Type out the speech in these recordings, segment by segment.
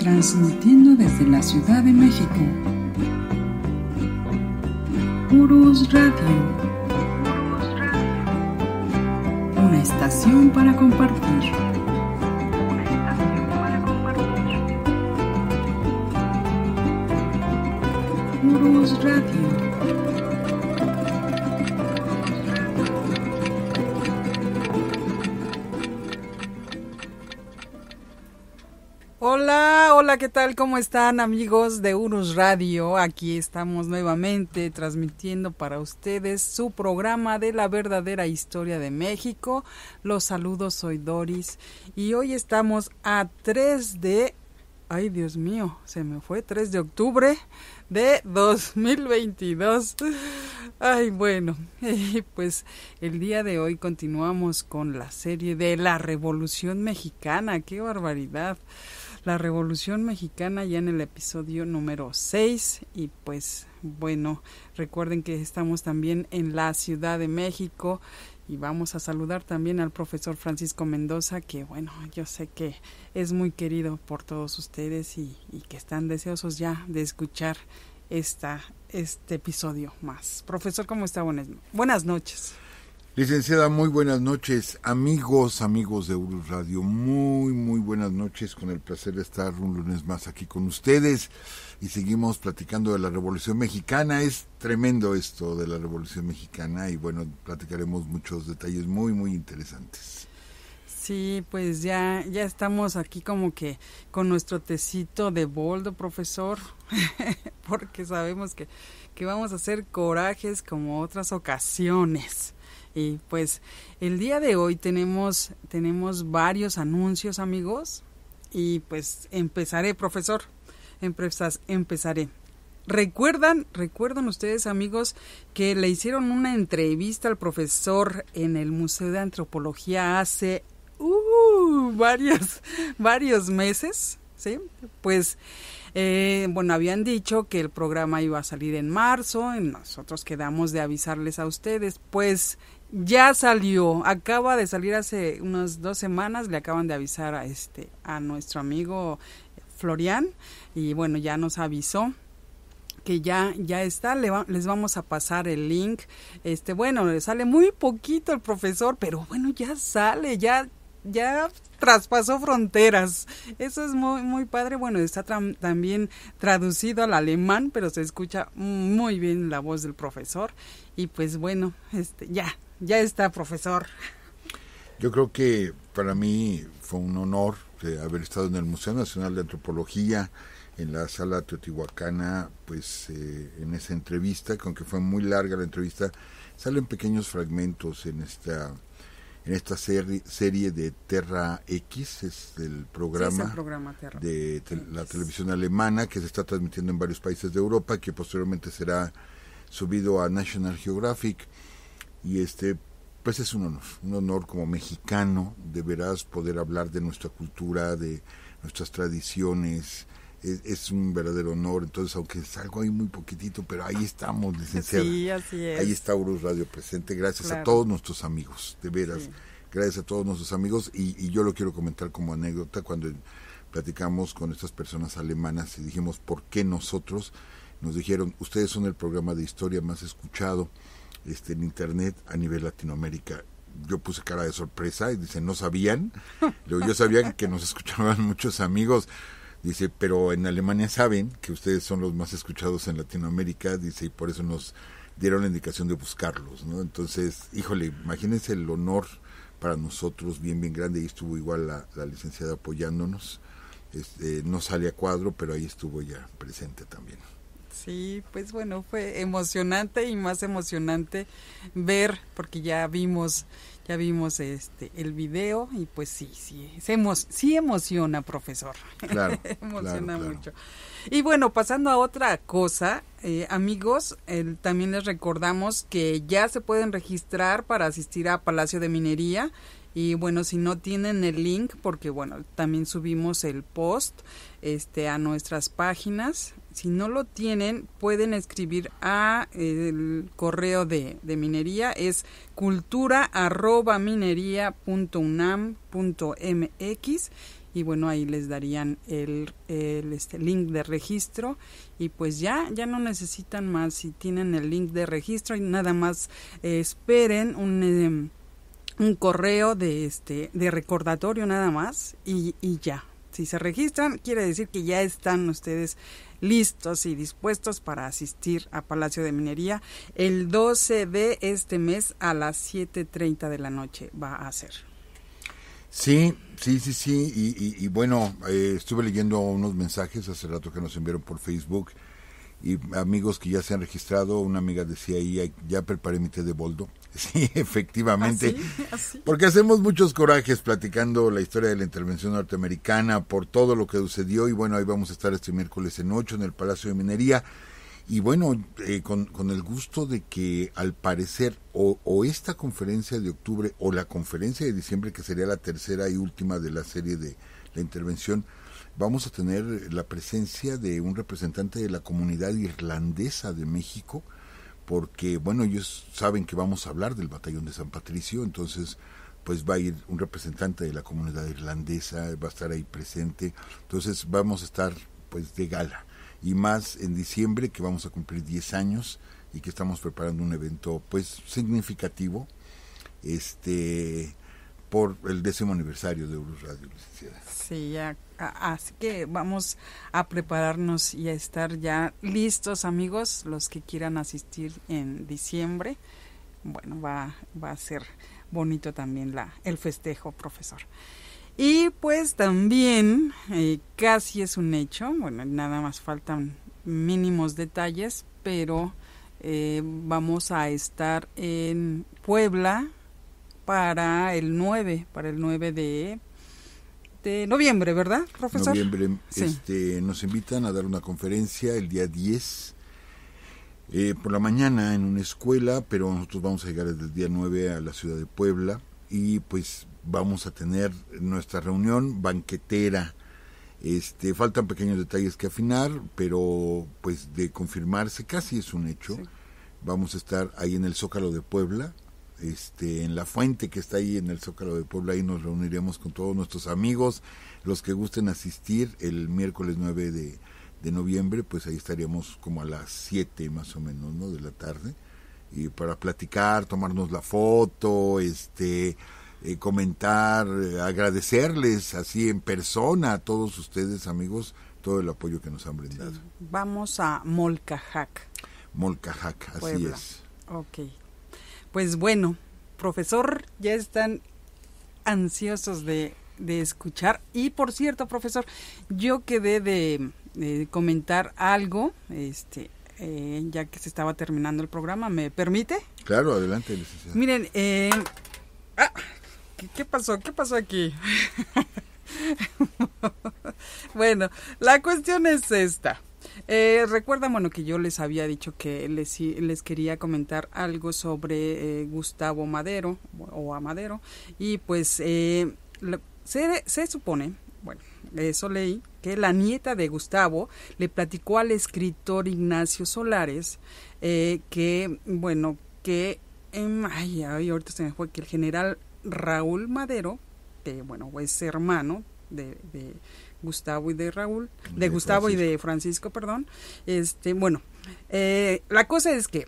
transmitiendo desde la Ciudad de México. Purus Radio. Una estación para compartir. Urus Radio. Hola, hola, ¿qué tal? ¿Cómo están amigos de Urus Radio? Aquí estamos nuevamente transmitiendo para ustedes su programa de la verdadera historia de México. Los saludos, soy Doris y hoy estamos a 3 de... Ay, Dios mío, se me fue 3 de octubre de 2022. Ay, bueno, pues el día de hoy continuamos con la serie de la Revolución Mexicana. ¡Qué barbaridad! la Revolución Mexicana ya en el episodio número 6 y pues bueno, recuerden que estamos también en la Ciudad de México y vamos a saludar también al profesor Francisco Mendoza que bueno, yo sé que es muy querido por todos ustedes y, y que están deseosos ya de escuchar esta, este episodio más. Profesor, ¿cómo está? Buenas, buenas noches. Licenciada, muy buenas noches, amigos, amigos de Urus Radio, muy, muy buenas noches, con el placer de estar un lunes más aquí con ustedes y seguimos platicando de la Revolución Mexicana, es tremendo esto de la Revolución Mexicana y bueno, platicaremos muchos detalles muy, muy interesantes. Sí, pues ya, ya estamos aquí como que con nuestro tecito de boldo, profesor, porque sabemos que, que vamos a hacer corajes como otras ocasiones. Y pues el día de hoy tenemos, tenemos varios anuncios amigos y pues empezaré profesor, empezaré. Recuerdan, recuerdan ustedes amigos que le hicieron una entrevista al profesor en el Museo de Antropología hace uh, varios, varios meses, ¿sí? Pues eh, bueno, habían dicho que el programa iba a salir en marzo, y nosotros quedamos de avisarles a ustedes, pues ya salió, acaba de salir hace unas dos semanas, le acaban de avisar a este a nuestro amigo Florian y bueno, ya nos avisó que ya ya está, le les vamos a pasar el link. Este, bueno, le sale muy poquito el profesor, pero bueno, ya sale, ya ya traspasó fronteras. Eso es muy, muy padre. Bueno, está también traducido al alemán, pero se escucha muy bien la voz del profesor. Y pues bueno, este, ya, ya está, profesor. Yo creo que para mí fue un honor eh, haber estado en el Museo Nacional de Antropología, en la sala teotihuacana, pues eh, en esa entrevista, con que fue muy larga la entrevista, salen pequeños fragmentos en esta en esta serie, serie de Terra X, es el programa, de la televisión alemana que se está transmitiendo en varios países de Europa, que posteriormente será subido a National Geographic y este pues es un honor, un honor como mexicano de veras poder hablar de nuestra cultura, de nuestras tradiciones, es, un verdadero honor. Entonces, aunque salgo ahí muy poquitito, pero ahí estamos, licenciada. Sí, Ahí está Urus Radio presente. Gracias a todos nuestros amigos, de veras. Gracias a todos nuestros amigos. y, yo lo quiero comentar como anécdota cuando platicamos con estas personas alemanas y dijimos, ¿por qué nosotros? Nos dijeron, ustedes son el programa de historia más escuchado este, en internet a nivel Latinoamérica. Yo puse cara de sorpresa y dice, no sabían. yo sabía que nos escuchaban muchos amigos. Dice, pero en Alemania saben que ustedes son los más escuchados en Latinoamérica. Dice, y por eso nos dieron la indicación de buscarlos, Entonces, híjole, imagínense el honor para nosotros bien, bien grande. Y estuvo igual la, la licenciada apoyándonos. Este, no sale a cuadro, pero ahí estuvo ya presente también. Sí, pues bueno, fue emocionante y más emocionante ver, porque ya vimos, ya vimos este el video y pues sí, sí, emociona, profesor. Claro, emociona mucho. Y bueno, pasando a otra cosa, eh, amigos, también les recordamos que ya se pueden registrar para asistir a Palacio de Minería y bueno, si no tienen el link, porque bueno, también subimos el post, este, a nuestras páginas. Si no lo tienen, pueden escribir a el correo de, minería, es cultura arroba minería .unam .mx, y bueno, ahí les darían el, el este, link de registro y pues ya, ya no necesitan más si tienen el link de registro y nada más eh, esperen un... Em, un correo de este de recordatorio nada más y, y ya si se registran, quiere decir que ya están ustedes listos y dispuestos para asistir a Palacio de Minería el 12 de este mes a las 7.30 de la noche va a ser. Sí, sí, sí, sí. Y, bueno, eh, estuve leyendo unos mensajes hace rato que nos enviaron por Facebook y amigos que ya se han registrado, una amiga decía ahí, ya preparé mi té de boldo. Sí, efectivamente. ¿Ah, ¿Ah, Porque hacemos muchos corajes platicando la historia de la intervención norteamericana por todo lo que sucedió y bueno, ahí vamos a estar este miércoles en 8 en el Palacio de Minería. Y bueno, eh, con, con, el gusto de que al parecer o esta conferencia de octubre o la conferencia de diciembre, que sería la tercera y última de la serie de la intervención, vamos a tener eh, la presencia de un representante de la comunidad irlandesa de México, porque, bueno, ellos saben que vamos a hablar del batallón de San Patricio, entonces pues va a ir un representante de la comunidad irlandesa, va a estar ahí presente, entonces vamos a estar pues de gala y más en diciembre que vamos a cumplir 10 años y que estamos preparando un evento pues significativo este por el décimo aniversario de Euros Radio, licenciada. Sí, ya Así que vamos a prepararnos y a estar ya listos, amigos, los que quieran asistir en diciembre. Bueno, va, a ser bonito también el festejo, profesor. Y pues también, eh, casi es un hecho, bueno, nada más faltan mínimos detalles, pero eh, vamos a estar en Puebla para el 9, para el 9 de este, noviembre, ¿verdad, profesor? Noviembre. Este, nos invitan a dar una conferencia el día 10 eh, por la mañana en una escuela, pero nosotros vamos a llegar desde el día 9 a la ciudad de Puebla y pues vamos a tener nuestra reunión banquetera. Este, faltan pequeños detalles que afinar, pero pues de confirmarse casi es un hecho. Vamos a estar ahí en el Zócalo de Puebla este, en la fuente que está ahí en el Zócalo de Puebla. Ahí nos reuniremos con todos nuestros amigos, los que gusten asistir el miércoles 9 de, noviembre, pues ahí estaríamos como a las 7 más o menos, ¿no? De la tarde. Y para platicar, tomarnos la foto, este, eh, comentar, eh, agradecerles así en persona a todos ustedes, amigos, todo el apoyo que nos han brindado. Vamos a Molcajac. Molcajac, así es. Ok, pues bueno, profesor, ya están ansiosos de, escuchar. Y por cierto, profesor, yo quedé de, comentar algo, este, eh, ya que se estaba terminando el programa, ¿me permite? Claro, adelante, licenciado. Miren, eh, ah, ¿qué pasó? ¿Qué pasó aquí? bueno, la cuestión es esta. Eh, bueno, que yo les había dicho que les, les quería comentar algo sobre eh, Gustavo Madero o Amadero. Y pues eh, se, se supone, bueno, eso leí, que la nieta de Gustavo le platicó al escritor Ignacio Solares eh, que, bueno, que, em, ay, ahorita se me fue, que el general Raúl Madero, que, bueno, es hermano de, de Gustavo y de Raúl, de, Gustavo y de Francisco, perdón. Este, bueno, eh, la cosa es que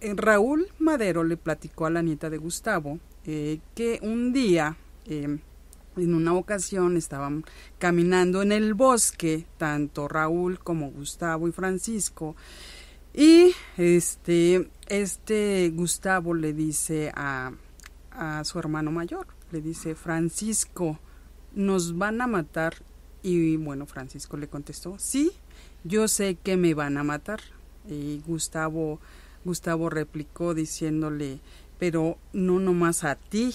eh, Raúl Madero le platicó a la nieta de Gustavo eh, que un día, em, en una ocasión, estaban caminando en el bosque, tanto Raúl como Gustavo y Francisco, y este, este Gustavo le dice a, a su hermano mayor, le dice, Francisco, nos van a matar y bueno, Francisco le contestó, sí, yo sé que me van a matar. Y Gustavo, Gustavo replicó diciéndole, pero no nomás a ti,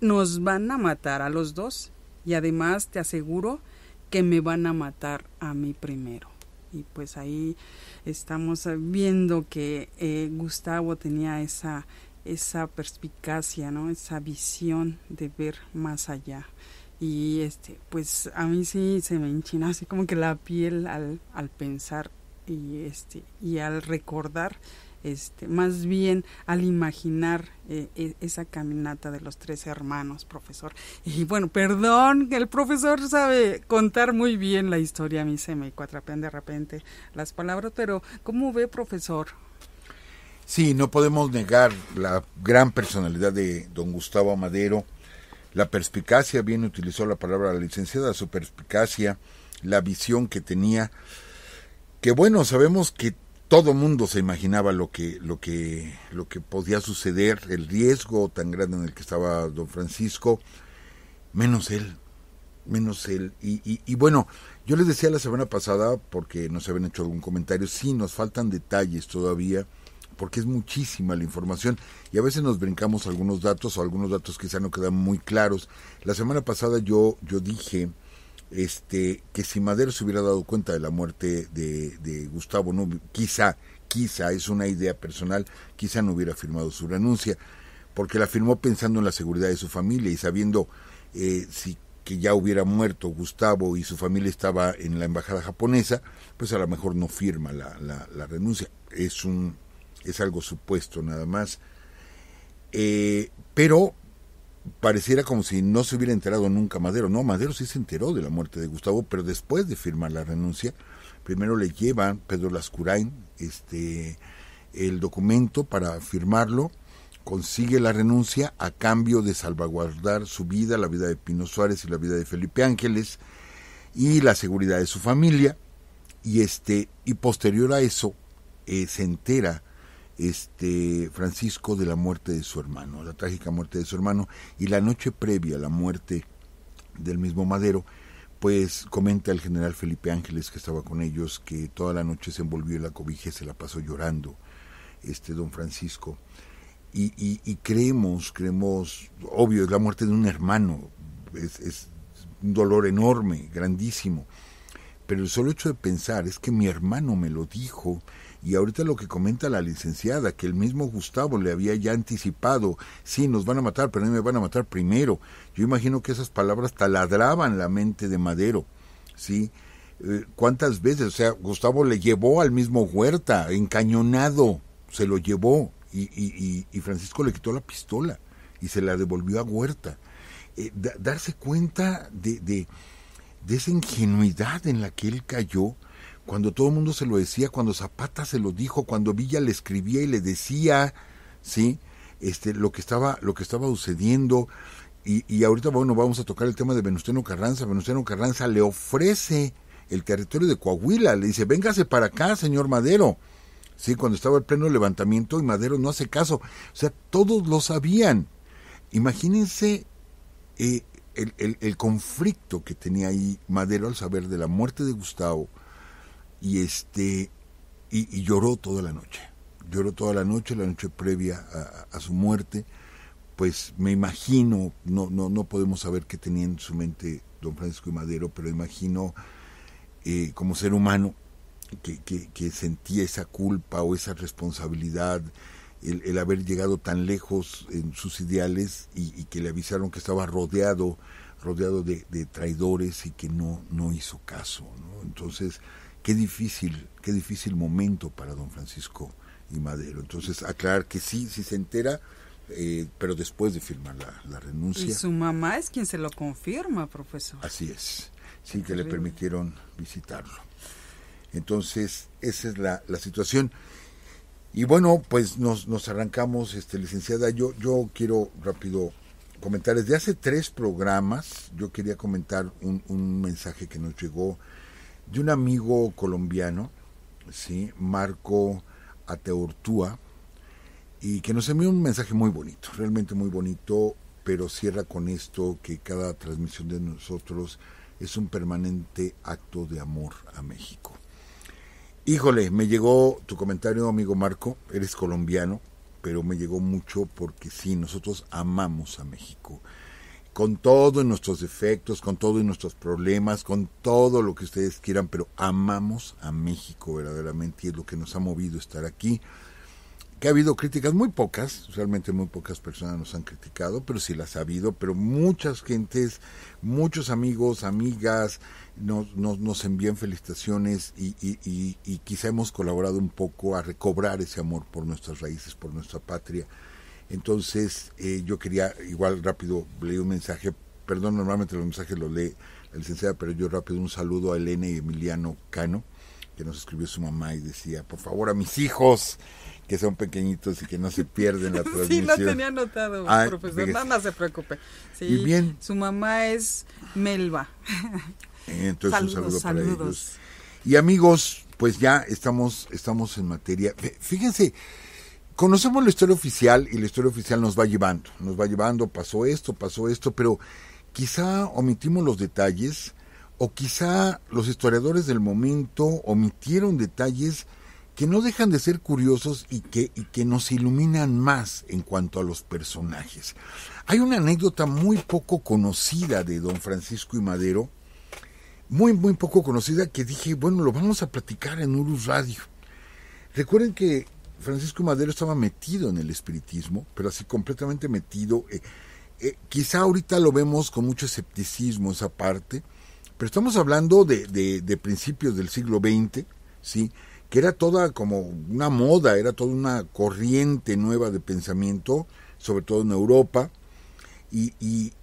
nos van a matar a los dos. Y además te aseguro que me van a matar a mí primero. Y pues ahí estamos viendo que eh, Gustavo tenía esa, esa perspicacia, ¿no? esa visión de ver más allá. Y este, pues a mí sí se me enchina así como que la piel al, al pensar y este, y al recordar, este, más bien al imaginar eh, e, esa caminata de los tres hermanos, profesor. Y bueno, perdón, el profesor sabe contar muy bien la historia, a mí se me cuatrapean de repente las palabras, pero ¿cómo ve, profesor? Sí, no podemos negar la gran personalidad de don Gustavo Madero la perspicacia, bien utilizó la palabra la licenciada, su perspicacia, la visión que tenía, que bueno, sabemos que todo mundo se imaginaba lo que, lo que, lo que podía suceder, el riesgo tan grande en el que estaba don Francisco, menos él, menos él. Y, y, y bueno, yo les decía la semana pasada, porque no se habían hecho algún comentario, sí, nos faltan detalles todavía, porque es muchísima la información y a veces nos brincamos algunos datos o algunos datos quizá no quedan muy claros. La semana pasada yo, yo dije este, que si Madero se hubiera dado cuenta de la muerte de, Gustavo, no, quizá, quizá, es una idea personal, quizá no hubiera firmado su renuncia, porque la firmó pensando en la seguridad de su familia y sabiendo eh, si que ya hubiera muerto Gustavo y su familia estaba en la embajada japonesa, pues a lo mejor no firma la, la, la renuncia. Es un es algo supuesto nada más, eh, pero pareciera como si no se hubiera enterado nunca Madero. No, Madero sí se enteró de la muerte de Gustavo, pero después de firmar la renuncia, primero le lleva Pedro Lascurain este, el documento para firmarlo, consigue la renuncia a cambio de salvaguardar su vida, la vida de Pino Suárez y la vida de Felipe Ángeles y la seguridad de su familia. Y, este, y posterior a eso eh, se entera este Francisco de la muerte de su hermano, la trágica muerte de su hermano, y la noche previa a la muerte del mismo Madero, pues comenta el general Felipe Ángeles que estaba con ellos que toda la noche se envolvió en la cobija y se la pasó llorando este don Francisco. Y, y, creemos, creemos, obvio, es la muerte de un hermano, es un dolor enorme, grandísimo, pero el solo hecho de pensar es que mi hermano me lo dijo, y ahorita lo que comenta la licenciada, que el mismo Gustavo le había ya anticipado, sí, nos van a matar, pero no me van a matar primero. Yo imagino que esas palabras taladraban la mente de Madero, ¿sí? Eh, ¿Cuántas veces? O sea, Gustavo le llevó al mismo Huerta, encañonado, se lo llevó, y, y, y Francisco le quitó la pistola y se la devolvió a Huerta. Eh, darse cuenta de, de, de, esa ingenuidad en la que él cayó, cuando todo el mundo se lo decía, cuando Zapata se lo dijo, cuando Villa le escribía y le decía, ¿sí? Este, lo que estaba, lo que estaba sucediendo. Y, y ahorita, bueno, vamos a tocar el tema de Venustiano Carranza. Venustiano Carranza le ofrece el territorio de Coahuila, le dice, véngase para acá, señor Madero. Sí, cuando estaba el pleno levantamiento y Madero no hace caso. O sea, todos lo sabían. Imagínense eh, el, el conflicto que tenía ahí Madero al saber de la muerte de Gustavo, y este y, lloró toda la noche. Lloró toda la noche, la noche previa a, su muerte. Pues me imagino, no, no, no, podemos saber qué tenía en su mente don Francisco y Madero, pero imagino eh, como ser humano que, sentía esa culpa o esa responsabilidad, el, haber llegado tan lejos en sus ideales y, que le avisaron que estaba rodeado, rodeado de, traidores y que no, no hizo caso. Entonces, Qué difícil, qué difícil momento para don Francisco y Madero. Entonces, aclarar que sí, sí se entera, eh, pero después de firmar la, renuncia. Y su mamá es quien se lo confirma, profesor. Así es, sí que le permitieron visitarlo. Entonces, esa es la, la situación. Y bueno, pues nos, nos arrancamos, este, licenciada. Yo, yo quiero rápido comentar, desde hace tres programas, yo quería comentar un, un mensaje que nos llegó de un amigo colombiano, ¿sí? Marco Ateortúa, y que nos envió un mensaje muy bonito, realmente muy bonito, pero cierra con esto que cada transmisión de nosotros es un permanente acto de amor a México. Híjole, me llegó tu comentario, amigo Marco, eres colombiano, pero me llegó mucho porque sí, nosotros amamos a México con todos nuestros defectos, con todos nuestros problemas, con todo lo que ustedes quieran, pero amamos a México verdaderamente y es lo que nos ha movido estar aquí. Que ha habido críticas, muy pocas, realmente muy pocas personas nos han criticado, pero sí las ha habido, pero muchas gentes, muchos amigos, amigas, nos, nos, nos envían felicitaciones y, y, y quizá hemos colaborado un poco a recobrar ese amor por nuestras raíces, por nuestra patria entonces, eh, yo quería, igual rápido, leí un mensaje. Perdón, normalmente los mensajes los lee la licenciada, pero yo rápido un saludo a Elena y Emiliano Cano, que nos escribió su mamá y decía, por favor, a mis hijos que son pequeñitos y que no se pierden la transmisión. Sí, lo tenía anotado, ah, profesor, nada se preocupe. Sí, bien. Su mamá es Melba. Eh, entonces, un saludo para Y amigos, pues ya estamos, estamos en materia. Fíjense, conocemos la historia oficial y la historia oficial nos va llevando, nos va llevando, pasó esto, pasó esto, pero quizá omitimos los detalles o quizá los historiadores del momento omitieron detalles que no dejan de ser curiosos y que, que nos iluminan más en cuanto a los personajes. Hay una anécdota muy poco conocida de don Francisco y Madero, muy, muy poco conocida, que dije, bueno, lo vamos a platicar en Urus Radio. Recuerden que Francisco Madero estaba metido en el espiritismo, pero así completamente metido. Eh, eh, quizá ahorita lo vemos con mucho escepticismo esa parte, pero estamos hablando de, principios del siglo XX, ¿sí? que era toda como una moda, era toda una corriente nueva de pensamiento, sobre todo en Europa, y,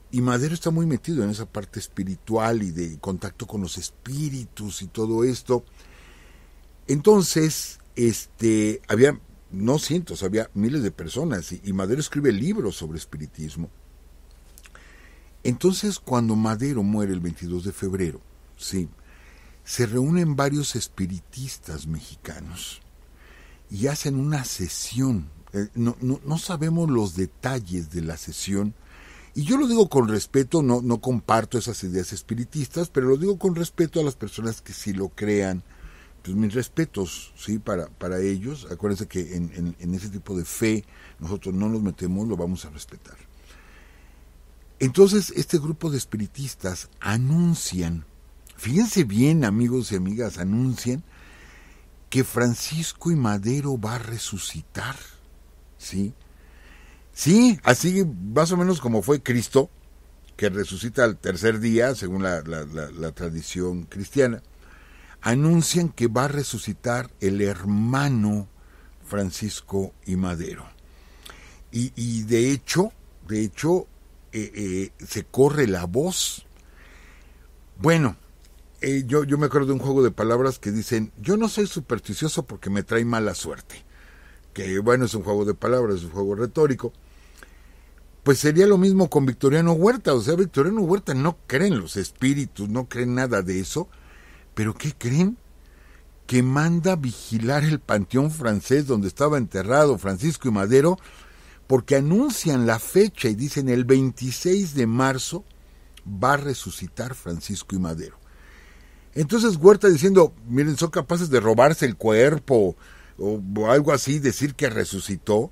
y Madero está muy metido en esa parte espiritual y de contacto con los espíritus y todo esto. Entonces, este, había no cientos, había miles de personas y, Madero escribe libros sobre espiritismo. Entonces, cuando Madero muere el 22 de febrero, sí, se reúnen varios espiritistas mexicanos y hacen una sesión. Eh, no, no, no, sabemos los detalles de la sesión. Y yo lo digo con respeto, no, no comparto esas ideas espiritistas, pero lo digo con respeto a las personas que sí lo crean, pues, mis respetos ¿sí? para, para ellos. Acuérdense que en, ese tipo de fe nosotros no nos metemos, lo vamos a respetar. Entonces, este grupo de espiritistas anuncian, fíjense bien, amigos y amigas, anuncian que Francisco y Madero va a resucitar. ¿Sí? Sí, así más o menos como fue Cristo, que resucita al tercer día, según la tradición cristiana anuncian que va a resucitar el hermano Francisco y Madero. Y, de hecho, de hecho, eh, eh, se corre la voz. Bueno, eh, yo, yo, me acuerdo de un juego de palabras que dicen, yo no soy supersticioso porque me trae mala suerte. Que bueno, es un juego de palabras, es un juego retórico. Pues sería lo mismo con Victoriano Huerta. O sea, Victoriano Huerta no creen los espíritus, no creen nada de eso ¿Pero qué creen? Que manda vigilar el panteón francés donde estaba enterrado Francisco y Madero, porque anuncian la fecha y dicen el 26 de marzo va a resucitar Francisco y Madero. Entonces Huerta diciendo, miren, son capaces de robarse el cuerpo o, algo así, decir que resucitó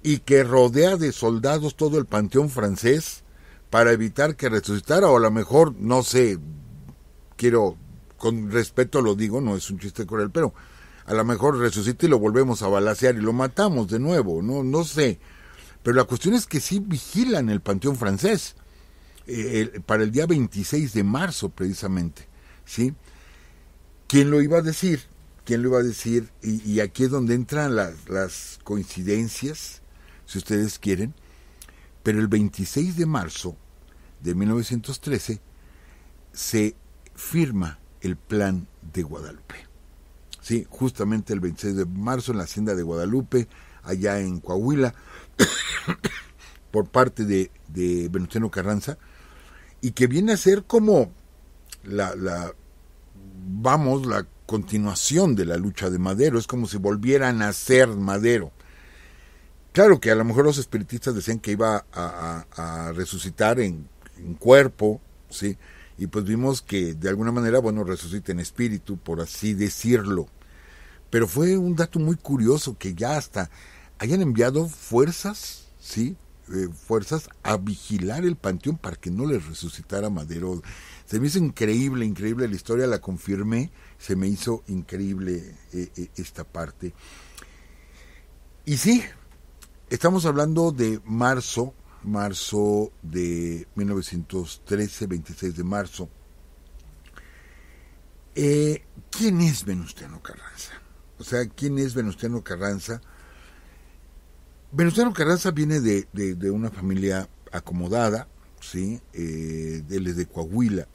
y que rodea de soldados todo el panteón francés para evitar que resucitara o a lo mejor, no sé, quiero con respeto lo digo, no es un chiste coral pero a lo mejor resucita y lo volvemos a balasear y lo matamos de nuevo, no, no sé. Pero la cuestión es que sí vigilan el Panteón francés eh, para el día 26 de marzo precisamente, ¿sí? ¿Quién lo iba a decir? ¿Quién lo iba a decir? Y, aquí es donde entran las, las coincidencias, si ustedes quieren. Pero el 26 de marzo de 1913 se firma el plan de Guadalupe. Sí, justamente el 26 de marzo en la hacienda de Guadalupe, allá en Coahuila, por parte de, de Venustiano Carranza, y que viene a ser como la, vamos, la continuación de la lucha de Madero, es como si volvieran a ser Madero. Claro que a lo mejor los espiritistas decían que iba a, resucitar en, en, cuerpo, ¿sí? y pues vimos que de alguna manera, bueno, resucita en espíritu, por así decirlo. Pero fue un dato muy curioso que ya hasta hayan enviado fuerzas, ¿sí? Eh, fuerzas a vigilar el panteón para que no les resucitara Madero. Se me hizo increíble, increíble la historia, la confirmé, se me hizo increíble eh, eh, esta parte. Y sí, estamos hablando de marzo marzo de 1913, 26 de marzo. Eh, ¿Quién es Venustiano Carranza? O sea, ¿quién es Venustiano Carranza? Venustiano Carranza viene de, una familia acomodada, ¿sí? Eh, él es de Coahuila.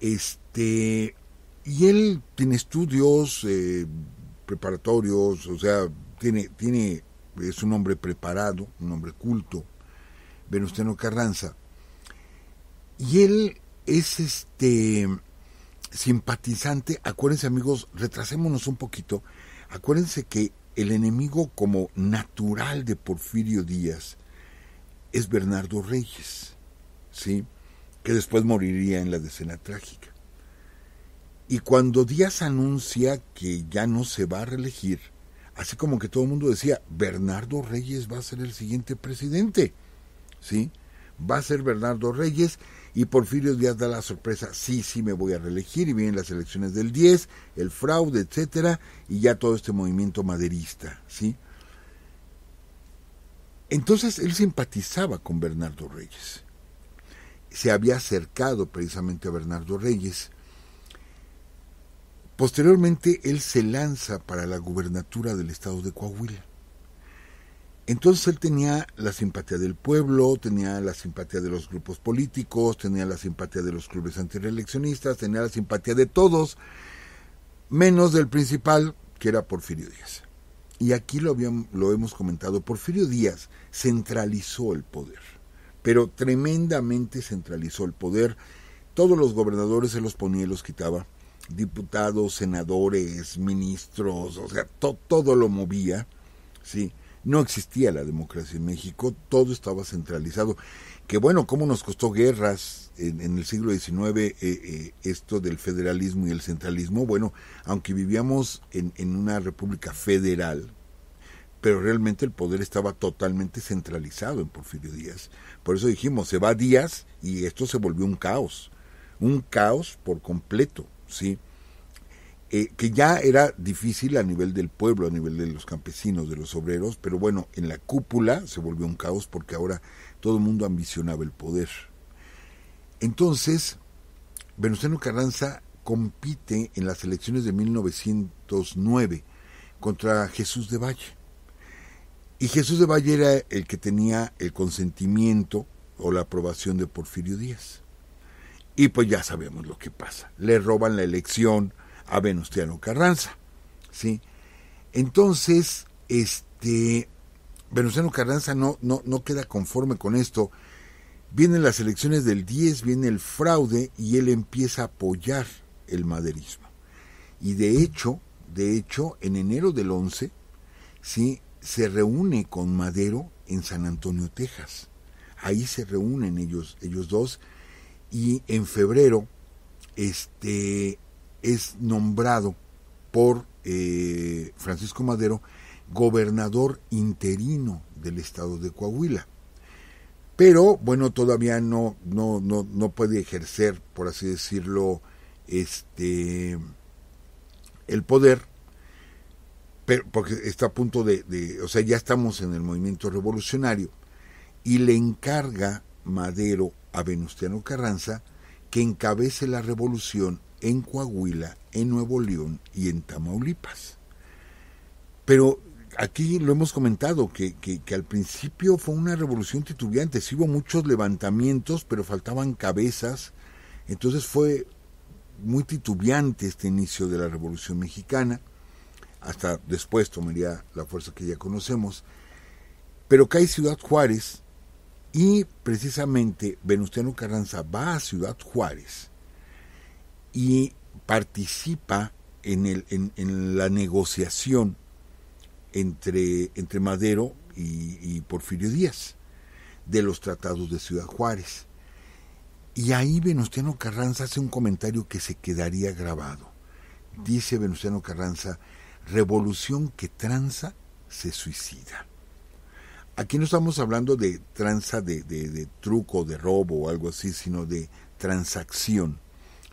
Este, y él tiene estudios eh, preparatorios, o sea, tiene, tiene, es un hombre preparado, un hombre culto. Venustiano Carranza. Y él es este simpatizante, acuérdense amigos, retrasémonos un poquito, acuérdense que el enemigo como natural de Porfirio Díaz es Bernardo Reyes, ¿sí? que después moriría en la decena trágica. Y cuando Díaz anuncia que ya no se va a reelegir, así como que todo el mundo decía, Bernardo Reyes va a ser el siguiente presidente. ¿sí? Va a ser Bernardo Reyes y Porfirio Díaz da la sorpresa, sí, sí me voy a reelegir y vienen las elecciones del 10, el fraude, etcétera, y ya todo este movimiento maderista, ¿sí? Entonces él simpatizaba con Bernardo Reyes. Se había acercado precisamente a Bernardo Reyes. Posteriormente él se lanza para la gubernatura del estado de Coahuila. Entonces él tenía la simpatía del pueblo, tenía la simpatía de los grupos políticos, tenía la simpatía de los clubes antireeleccionistas, tenía la simpatía de todos, menos del principal, que era Porfirio Díaz. Y aquí lo, habíamos, lo hemos comentado, Porfirio Díaz centralizó el poder, pero tremendamente centralizó el poder. Todos los gobernadores se los ponía y los quitaba, diputados, senadores, ministros, o sea, todo lo movía, ¿sí? No existía la democracia en México, todo estaba centralizado. Que bueno, cómo nos costó guerras en, el siglo XIX eh, eh, esto del federalismo y el centralismo. Bueno, aunque vivíamos en, en una república federal, pero realmente el poder estaba totalmente centralizado en Porfirio Díaz. Por eso dijimos, se va Díaz y esto se volvió un caos, un caos por completo, ¿sí? Eh, que ya era difícil a nivel del pueblo, a nivel de los campesinos, de los obreros, pero bueno, en la cúpula se volvió un caos porque ahora todo el mundo ambicionaba el poder. Entonces, Venustiano Carranza compite en las elecciones de 1909 contra Jesús de Valle. Y Jesús de Valle era el que tenía el consentimiento o la aprobación de Porfirio Díaz. Y pues ya sabemos lo que pasa. Le roban la elección, a Venustiano Carranza. ¿sí? Entonces, este, Venustiano Carranza no, no, no queda conforme con esto. Vienen las elecciones del 10, viene el fraude y él empieza a apoyar el maderismo. Y de hecho, de hecho, en enero del 11, ¿sí? se reúne con Madero en San Antonio, Texas. Ahí se reúnen ellos, ellos dos, y en febrero, este, es nombrado por eh, Francisco Madero gobernador interino del estado de Coahuila. Pero bueno, todavía no, no, no, puede ejercer, por así decirlo, este el poder, porque está a punto de, de, o sea, ya estamos en el movimiento revolucionario, y le encarga Madero a Venustiano Carranza que encabece la revolución en Coahuila, en Nuevo León y en Tamaulipas. Pero aquí lo hemos comentado, que, al principio fue una revolución titubeante, hubo muchos levantamientos, pero faltaban cabezas, entonces fue muy titubeante este inicio de la Revolución Mexicana, hasta después tomaría la fuerza que ya conocemos, pero cae Ciudad Juárez y precisamente Venustiano Carranza va a Ciudad Juárez y participa en, el, en, la negociación entre, entre Madero y, Porfirio Díaz de los tratados de Ciudad Juárez. Y ahí Venustiano Carranza hace un comentario que se quedaría grabado. Dice Venustiano Carranza, revolución que tranza se suicida. Aquí no estamos hablando de tranza de truco, de robo o algo así, sino de transacción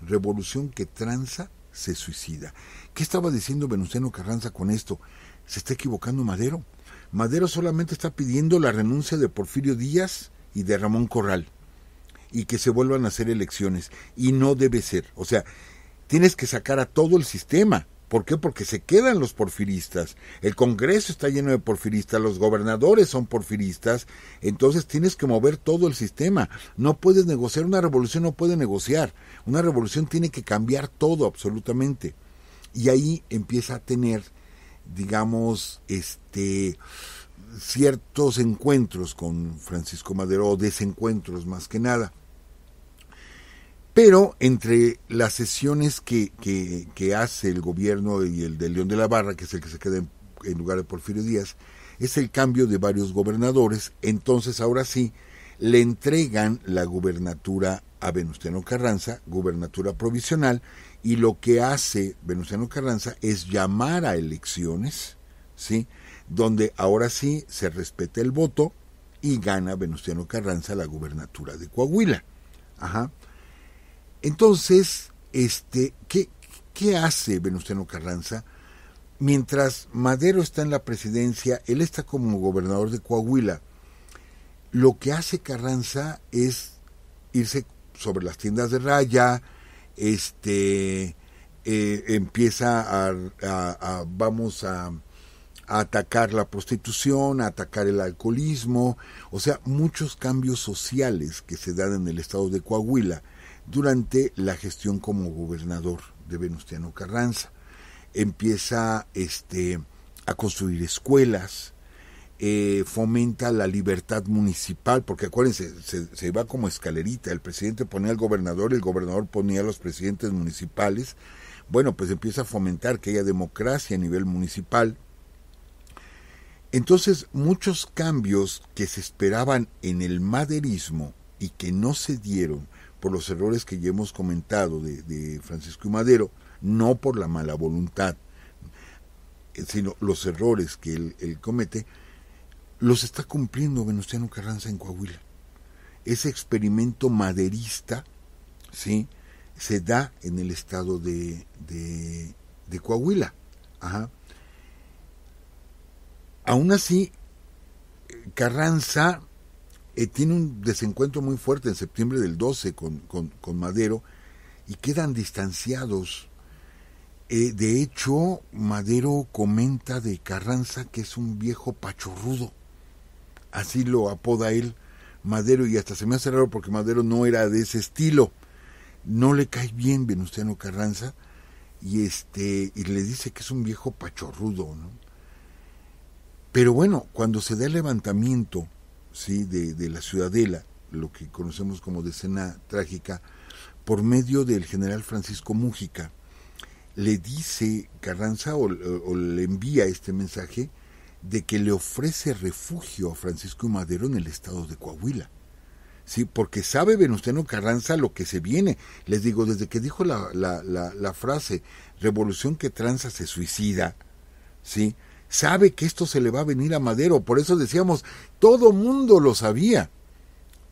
revolución que tranza se suicida. ¿Qué estaba diciendo Venustiano Carranza con esto? ¿Se está equivocando Madero? Madero solamente está pidiendo la renuncia de Porfirio Díaz y de Ramón Corral y que se vuelvan a hacer elecciones y no debe ser. O sea, tienes que sacar a todo el sistema ¿Por qué? Porque se quedan los porfiristas. El Congreso está lleno de porfiristas, los gobernadores son porfiristas. Entonces tienes que mover todo el sistema. No puedes negociar. Una revolución no puede negociar. Una revolución tiene que cambiar todo absolutamente. Y ahí empieza a tener, digamos, este ciertos encuentros con Francisco Madero, desencuentros más que nada. Pero entre las sesiones que, que, hace el gobierno y el de León de la Barra, que es el que se queda en, lugar de Porfirio Díaz, es el cambio de varios gobernadores. Entonces, ahora sí, le entregan la gubernatura a Venustiano Carranza, gubernatura provisional, y lo que hace Venustiano Carranza es llamar a elecciones, ¿sí? Donde ahora sí se respeta el voto y gana Venustiano Carranza la gubernatura de Coahuila. Ajá. Entonces, este, ¿qué, hace Venustiano Carranza? Mientras Madero está en la presidencia, él está como gobernador de Coahuila. Lo que hace Carranza es irse sobre las tiendas de raya, este, eh, empieza a, vamos a atacar la prostitución, a atacar el alcoholismo, o sea, muchos cambios sociales que se dan en el estado de Coahuila durante la gestión como gobernador de Venustiano Carranza. Empieza este, a construir escuelas, eh, fomenta la libertad municipal, porque acuérdense, se, iba va como escalerita, el presidente ponía al gobernador, el gobernador ponía a los presidentes municipales, bueno, pues empieza a fomentar que haya democracia a nivel municipal. Entonces, muchos cambios que se esperaban en el maderismo y que no se dieron, por los errores que ya hemos comentado de, Francisco y Madero, no por la mala voluntad, eh, sino los errores que él, comete, los está cumpliendo Venustiano Carranza en Coahuila. Ese experimento maderista, ¿sí? se da en el estado de, de, Coahuila. Aún así, eh, Carranza eh, tiene un desencuentro muy fuerte en septiembre del 12 con, Madero y quedan distanciados. Eh, de hecho, Madero comenta de Carranza que es un viejo pachorrudo. Así lo apoda él, Madero, y hasta se me hace raro porque Madero no era de ese estilo. No le cae bien Venustiano Carranza y, este, y le dice que es un viejo pachorrudo. Pero bueno, cuando se da el levantamiento, ¿sí? de, de la ciudadela, lo que conocemos como escena trágica, por medio del general Francisco Mújica. Le dice Carranza o, le envía este mensaje de que le ofrece refugio a Francisco Madero en el estado de Coahuila. Sí, porque sabe Venustiano Carranza lo que se viene. Les digo, desde que dijo la, la, la frase, revolución que tranza se suicida, ¿sí? sabe que esto se le va a venir a Madero. Por eso decíamos, todo mundo lo sabía.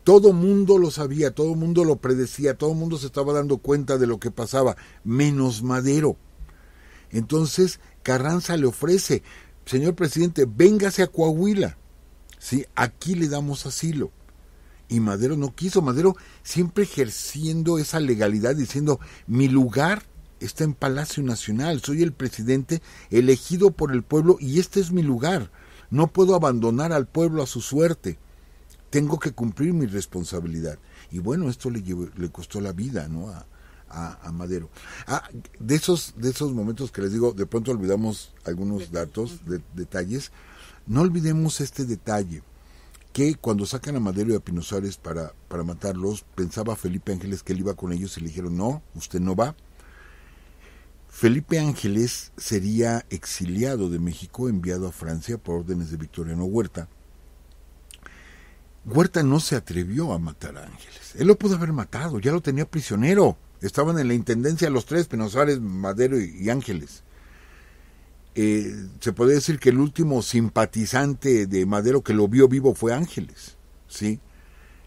Todo mundo lo sabía, todo mundo lo predecía, todo mundo se estaba dando cuenta de lo que pasaba, menos Madero. Entonces Carranza le ofrece, señor presidente, véngase a Coahuila. ¿sí? Aquí le damos asilo. Y Madero no quiso, Madero siempre ejerciendo esa legalidad, diciendo, mi lugar está en Palacio Nacional, soy el presidente elegido por el pueblo y este es mi lugar. No puedo abandonar al pueblo a su suerte. Tengo que cumplir mi responsabilidad. Y bueno, esto le, le costó la vida ¿no? a, Madero. Ah, de, esos, de esos momentos que les digo, de pronto olvidamos algunos datos, de, detalles. No olvidemos este detalle que cuando sacan a Madero y a Pinozares para, para matarlos, pensaba Felipe Ángeles que él iba con ellos y le dijeron, no, usted no va, Felipe Ángeles sería exiliado de México, enviado a Francia por órdenes de Victoriano Huerta. Huerta no se atrevió a matar a Ángeles. Él lo pudo haber matado, ya lo tenía prisionero. Estaban en la intendencia los tres, Penosares, Madero y, Ángeles. Eh, se puede decir que el último simpatizante de Madero que lo vio vivo fue Ángeles, ¿sí?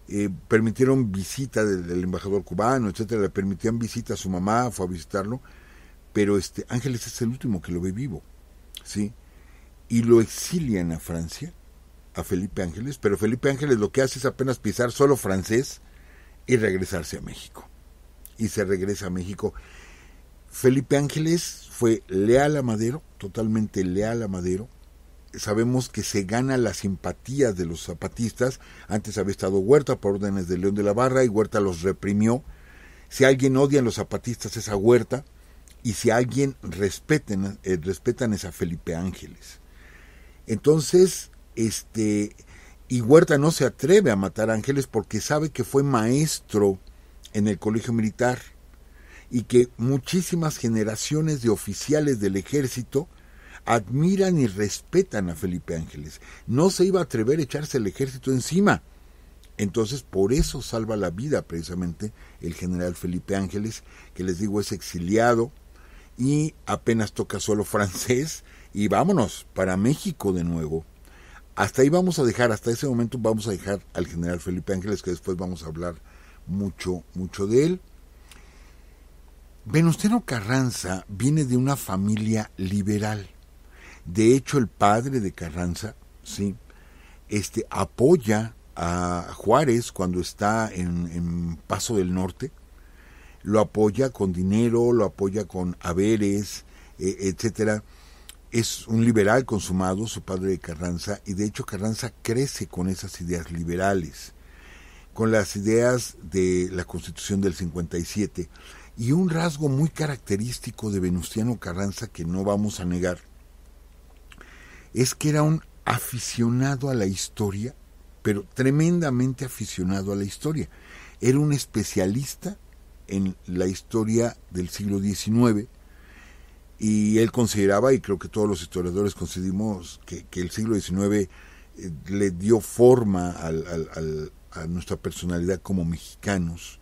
Eh, permitieron visita del, del, embajador cubano, etcétera, le permitían visita a su mamá, fue a visitarlo pero este Ángeles es el último que lo ve vivo, ¿sí? Y lo exilian a Francia, a Felipe Ángeles, pero Felipe Ángeles lo que hace es apenas pisar solo francés y regresarse a México. Y se regresa a México. Felipe Ángeles fue leal a Madero, totalmente leal a Madero. Sabemos que se gana la simpatía de los zapatistas. Antes había estado Huerta por órdenes de León de la Barra y Huerta los reprimió. Si alguien odia a los zapatistas es a Huerta, y si alguien respeten, eh, respetan es a Felipe Ángeles. Entonces, este, y Huerta no se atreve a matar a Ángeles porque sabe que fue maestro en el colegio militar y que muchísimas generaciones de oficiales del ejército admiran y respetan a Felipe Ángeles. No se iba a atrever a echarse el ejército encima. Entonces, por eso salva la vida precisamente el general Felipe Ángeles, que les digo es exiliado, y apenas toca solo francés y vámonos para México de nuevo. Hasta ahí vamos a dejar, hasta ese momento vamos a dejar al general Felipe Ángeles, que después vamos a hablar mucho, mucho de él. Venustiano Carranza viene de una familia liberal. De hecho, el padre de Carranza, sí, este, apoya a Juárez cuando está en Paso del Norte, lo apoya con dinero, lo apoya con haberes, eh, etcétera. Es un liberal consumado, su padre de Carranza, y de hecho Carranza crece con esas ideas liberales, con las ideas de la Constitución del 57. Y un rasgo muy característico de Venustiano Carranza, que no vamos a negar, es que era un aficionado a la historia, pero tremendamente aficionado a la historia. Era un especialista en la historia del siglo XIX y él consideraba, y creo que todos los historiadores coincidimos, que, que el siglo XIX eh, le dio forma a nuestra personalidad como mexicanos.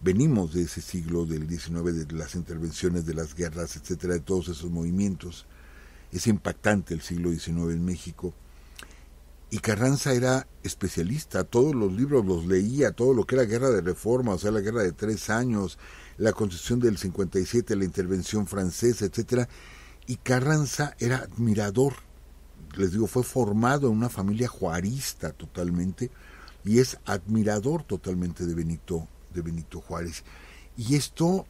Venimos de ese siglo del XIX, de las intervenciones, de las guerras, etcétera, de todos esos movimientos. Es impactante el siglo XIX en México y Carranza era especialista, todos los libros los leía, todo lo que era guerra de reforma, o sea, la guerra de tres años, la constitución del 57, la intervención francesa, etcétera. Y Carranza era admirador, les digo, fue formado en una familia juarista totalmente y es admirador totalmente de Benito, de Benito Juárez. Y esto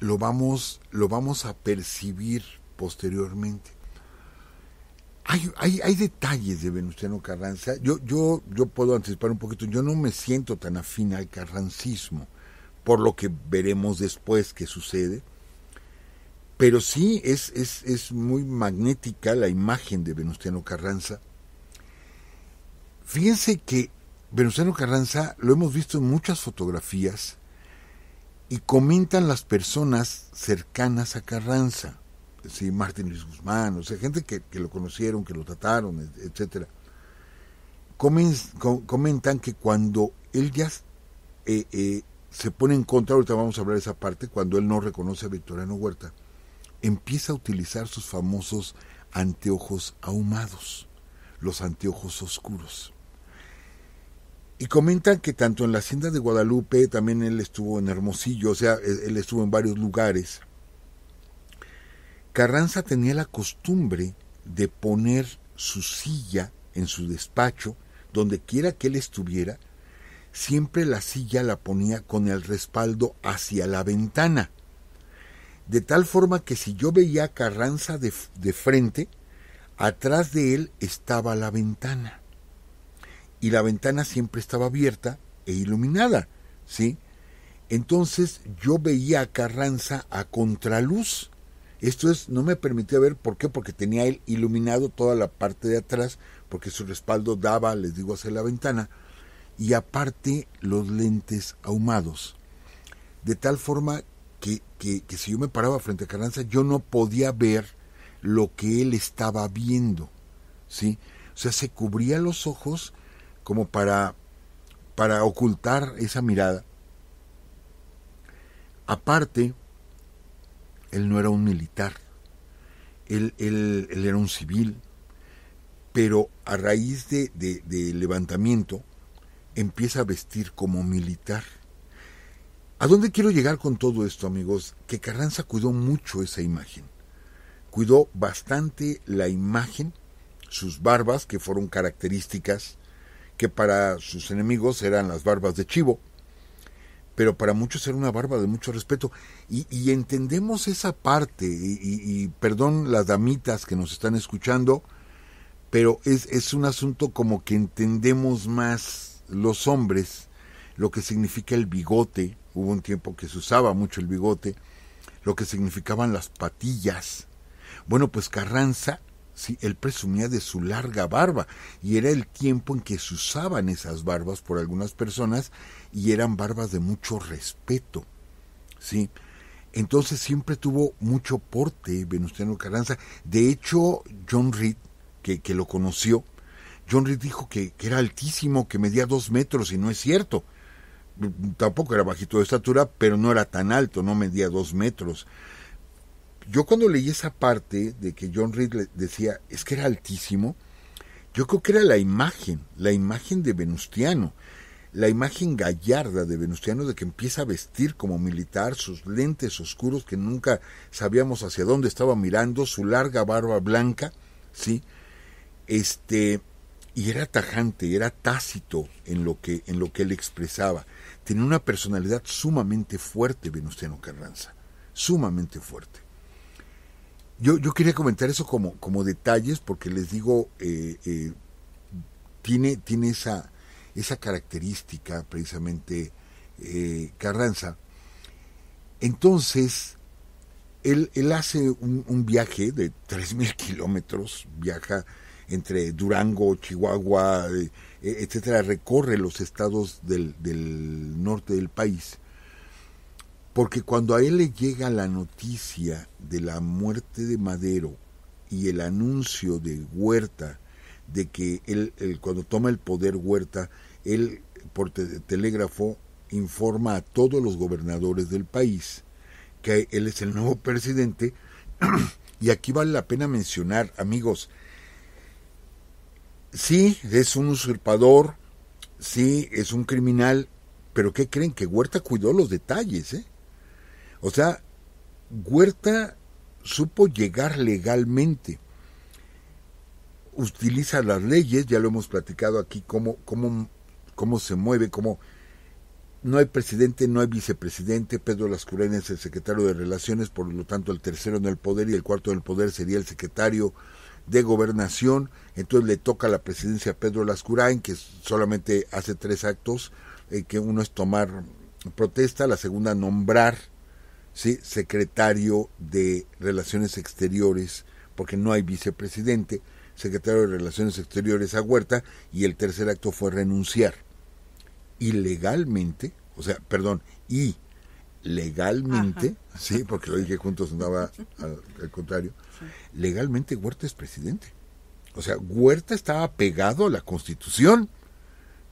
lo vamos, lo vamos a percibir posteriormente. Hay, detalles de Venustiano Carranza. Yo, yo, yo puedo anticipar un poquito. Yo no me siento tan afín al carrancismo, por lo que veremos después qué sucede. Pero sí es, es muy magnética la imagen de Venustiano Carranza. Fíjense que Venustiano Carranza lo hemos visto en muchas fotografías y comentan las personas cercanas a Carranza sí, Martín Luis Guzmán, o sea, gente que, lo conocieron, que lo trataron, etcétera, comentan que cuando él ya eh, eh, se pone en contra, ahorita vamos a hablar de esa parte, cuando él no reconoce a Victoriano Huerta, empieza a utilizar sus famosos anteojos ahumados, los anteojos oscuros. Y comentan que tanto en la hacienda de Guadalupe, también él estuvo en Hermosillo, o sea, e, él estuvo en varios lugares, Carranza tenía la costumbre de poner su silla en su despacho, donde quiera que él estuviera, siempre la silla la ponía con el respaldo hacia la ventana, de tal forma que si yo veía a Carranza de, frente, atrás de él estaba la ventana. Y la ventana siempre estaba abierta e iluminada, ¿sí? Entonces yo veía a Carranza a contraluz esto es, no me permitía ver por qué, porque tenía él iluminado toda la parte de atrás, porque su respaldo daba, les digo, hacia la ventana, y aparte los lentes ahumados. De tal forma que, que si yo me paraba frente a Carranza, yo no podía ver lo que él estaba viendo. ¿Sí? O sea, se cubría los ojos como para, para ocultar esa mirada. Aparte, él no era un militar, él, él era un civil, pero a raíz del de, de levantamiento empieza a vestir como militar. ¿A dónde quiero llegar con todo esto, amigos? Que Carranza cuidó mucho esa imagen. Cuidó bastante la imagen, sus barbas, que fueron características, que para sus enemigos eran las barbas de chivo, pero para muchos era una barba de mucho respeto. Y, entendemos esa parte, y, y, perdón las damitas que nos están escuchando, pero es, es un asunto como que entendemos más los hombres lo que significa el bigote, hubo un tiempo que se usaba mucho el bigote, lo que significaban las patillas. Bueno, pues Carranza Sí, él presumía de su larga barba y era el tiempo en que se usaban esas barbas por algunas personas y eran barbas de mucho respeto, ¿sí? Entonces siempre tuvo mucho porte Venustiano Carranza. De hecho, John Reed, que, lo conoció, John Reed dijo que, era altísimo, que medía dos metros, y no es cierto. Tampoco era bajito de estatura, pero no era tan alto, no medía dos metros. Yo cuando leí esa parte de que John Reed le decía, es que era altísimo, yo creo que era la imagen, la imagen de Venustiano la imagen gallarda de Venustiano de que empieza a vestir como militar, sus lentes oscuros que nunca sabíamos hacia dónde estaba mirando, su larga barba blanca, ¿sí? Este, y era tajante, era tácito en lo que, en lo que él expresaba. tiene una personalidad sumamente fuerte Venustiano Carranza, sumamente fuerte. Yo, quería comentar eso como, como detalles porque les digo, eh, eh, tiene, tiene esa esa característica precisamente eh, Carranza. Entonces, él, él hace un, viaje de 3.000 kilómetros, viaja entre Durango, Chihuahua, eh, eh, etcétera, recorre los estados del, norte del país, porque cuando a él le llega la noticia de la muerte de Madero y el anuncio de Huerta, de que él, cuando toma el poder Huerta él, por telégrafo, informa a todos los gobernadores del país que él es el nuevo presidente. y aquí vale la pena mencionar, amigos, sí, es un usurpador, sí, es un criminal, pero ¿qué creen? Que Huerta cuidó los detalles, ¿eh? O sea, Huerta supo llegar legalmente. Utiliza las leyes, ya lo hemos platicado aquí, como... cómo cómo se mueve, cómo no hay presidente, no hay vicepresidente, Pedro Lascurain es el secretario de Relaciones, por lo tanto el tercero en el poder y el cuarto en el poder sería el secretario de Gobernación, entonces le toca la presidencia a Pedro Lascurain, que solamente hace tres actos, eh, que uno es tomar protesta, la segunda nombrar ¿sí? secretario de Relaciones Exteriores, porque no hay vicepresidente, secretario de Relaciones Exteriores a Huerta, y el tercer acto fue renunciar legalmente, o sea, perdón, y legalmente, sí, porque lo dije juntos, andaba al, contrario, legalmente Huerta es presidente. O sea, Huerta estaba pegado a la constitución.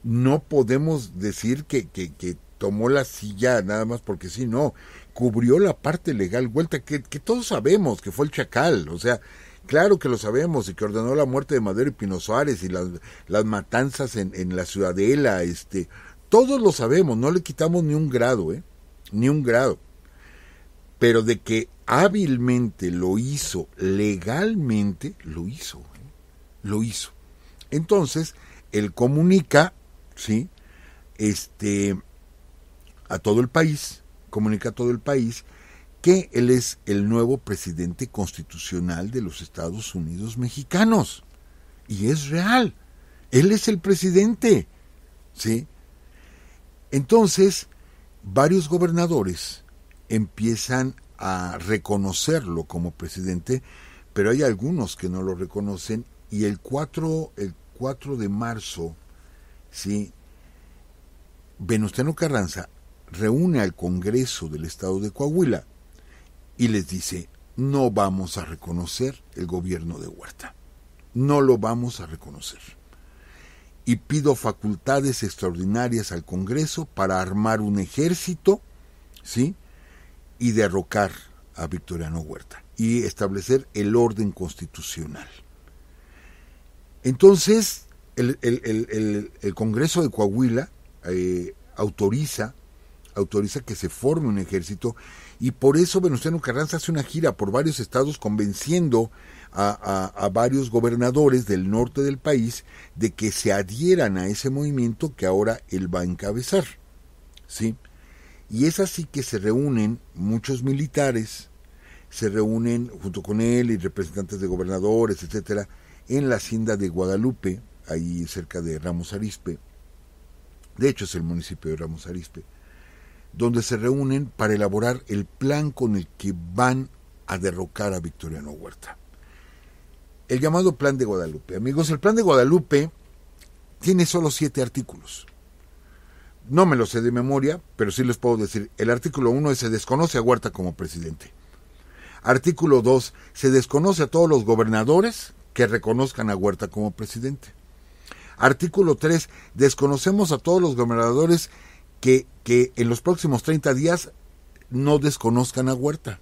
No podemos decir que, que, que tomó la silla nada más porque sí, no. Cubrió la parte legal Huerta, que, que todos sabemos que fue el chacal. O sea, Claro que lo sabemos y que ordenó la muerte de Madero y Pino Suárez y las, las matanzas en, en, la ciudadela, este, todos lo sabemos, no le quitamos ni un grado, ¿eh? Ni un grado. Pero de que hábilmente lo hizo, legalmente lo hizo, ¿eh? lo hizo. Entonces, él comunica, ¿sí? Este, a todo el país, comunica a todo el país que él es el nuevo presidente constitucional de los Estados Unidos mexicanos. Y es real. Él es el presidente. ¿Sí? Entonces, varios gobernadores empiezan a reconocerlo como presidente, pero hay algunos que no lo reconocen y el 4, de marzo, ¿sí? Venustiano Carranza reúne al Congreso del Estado de Coahuila y les dice, no vamos a reconocer el gobierno de Huerta, no lo vamos a reconocer y pido facultades extraordinarias al Congreso para armar un ejército, ¿sí? Y derrocar a Victoriano Huerta y establecer el orden constitucional. Entonces, el, Congreso de Coahuila eh, autoriza autoriza que se forme un ejército y por eso Venustiano Carranza hace una gira por varios estados convenciendo a, varios gobernadores del norte del país de que se adhieran a ese movimiento que ahora él va a encabezar. ¿sí? Y es así que se reúnen muchos militares, se reúnen junto con él y representantes de gobernadores, etcétera, en la hacienda de Guadalupe, ahí cerca de Ramos Arispe. De hecho, es el municipio de Ramos Arispe donde se reúnen para elaborar el plan con el que van a derrocar a Victoriano Huerta. El llamado Plan de Guadalupe. Amigos, el Plan de Guadalupe tiene solo siete artículos. No me lo sé de memoria, pero sí les puedo decir. El artículo 1 se desconoce a Huerta como presidente. Artículo dos, se desconoce a todos los gobernadores que reconozcan a Huerta como presidente. Artículo tres, desconocemos a todos los gobernadores que, en los próximos 30 días no desconozcan a Huerta.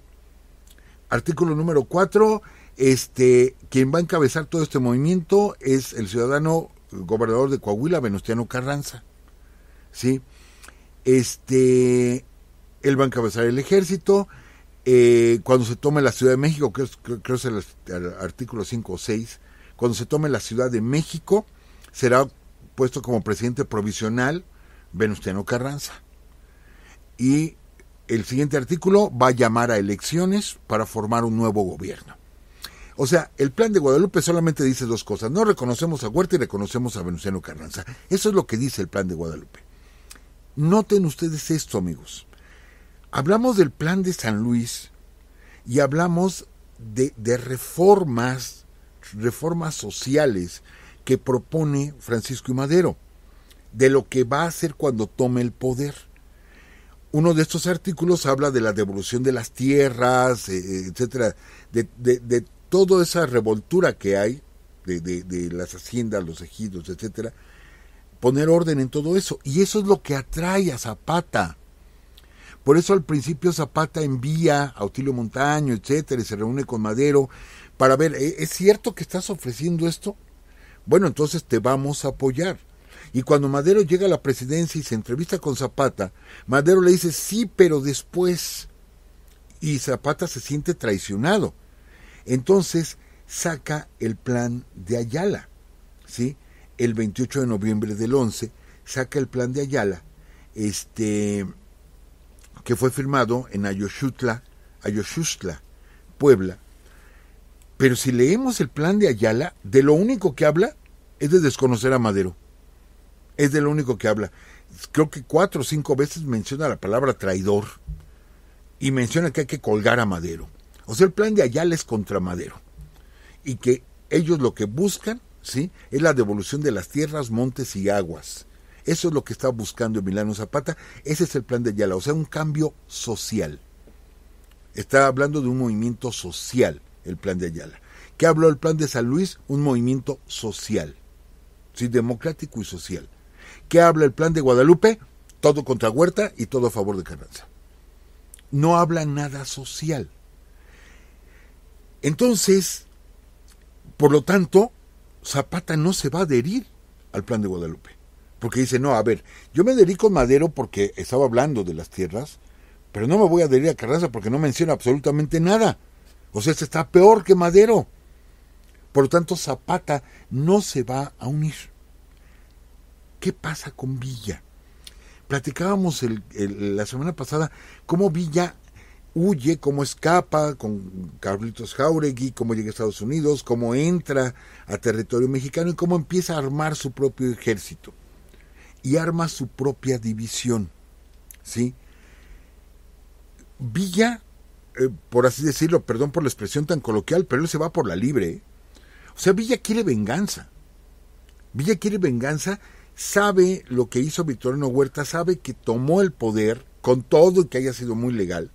Artículo número 4, este, quien va a encabezar todo este movimiento es el ciudadano gobernador de Coahuila, Venustiano Carranza. ¿Sí? Este, él va a encabezar el ejército. Eh, cuando se tome la Ciudad de México, creo, creo que es el artículo 5 o 6, cuando se tome la Ciudad de México, será puesto como presidente provisional Venustiano Carranza. Y el siguiente artículo va a llamar a elecciones para formar un nuevo gobierno. O sea, el plan de Guadalupe solamente dice dos cosas. No reconocemos a Huerta y reconocemos a Venustiano Carranza. Eso es lo que dice el plan de Guadalupe. Noten ustedes esto, amigos. Hablamos del plan de San Luis y hablamos de, de reformas, reformas sociales que propone Francisco y Madero de lo que va a hacer cuando tome el poder. Uno de estos artículos habla de la devolución de las tierras, eh, eh, etcétera, de, toda esa revoltura que hay de, las haciendas, los ejidos, etcétera, poner orden en todo eso. Y eso es lo que atrae a Zapata. Por eso al principio Zapata envía a Otilio Montaño, etcétera, y se reúne con Madero para ver, eh, ¿es cierto que estás ofreciendo esto? Bueno, entonces te vamos a apoyar. Y cuando Madero llega a la presidencia y se entrevista con Zapata, Madero le dice, sí, pero después. Y Zapata se siente traicionado. Entonces saca el plan de Ayala, ¿sí? El 28 de noviembre del 11 saca el plan de Ayala, este, que fue firmado en Ayoshutla, Puebla. Pero si leemos el plan de Ayala, de lo único que habla es de desconocer a Madero es de lo único que habla. Creo que cuatro o cinco veces menciona la palabra traidor y menciona que hay que colgar a Madero. O sea, el plan de Ayala es contra Madero y que ellos lo que buscan, ¿sí? Es la devolución de las tierras, montes y aguas. Eso es lo que está buscando Emiliano Zapata, ese es el plan de Ayala, o sea, un cambio social. Está hablando de un movimiento social, el plan de Ayala. ¿Qué habló el plan de San Luis? Un movimiento social, ¿sí? democrático y social. ¿Qué habla el plan de Guadalupe? Todo contra Huerta y todo a favor de Carranza. No habla nada social. Entonces, por lo tanto, Zapata no se va a adherir al plan de Guadalupe. Porque dice, no, a ver, yo me adherí con Madero porque estaba hablando de las tierras, pero no me voy a adherir a Carranza porque no menciona absolutamente nada. O sea, este está peor que Madero. Por lo tanto, Zapata no se va a unir. ¿Qué pasa con Villa? Platicábamos la semana pasada cómo Villa huye, cómo escapa con Carlitos Jauregui, cómo llega a Estados Unidos, cómo entra a territorio mexicano y cómo empieza a armar su propio ejército. Y arma su propia división. ¿Sí? Villa, eh, por así decirlo, perdón por la expresión tan coloquial, pero él se va por la libre. ¿eh? O sea, Villa quiere venganza. Villa quiere venganza sabe lo que hizo Victorino Huerta, sabe que tomó el poder, con todo y que haya sido muy legal,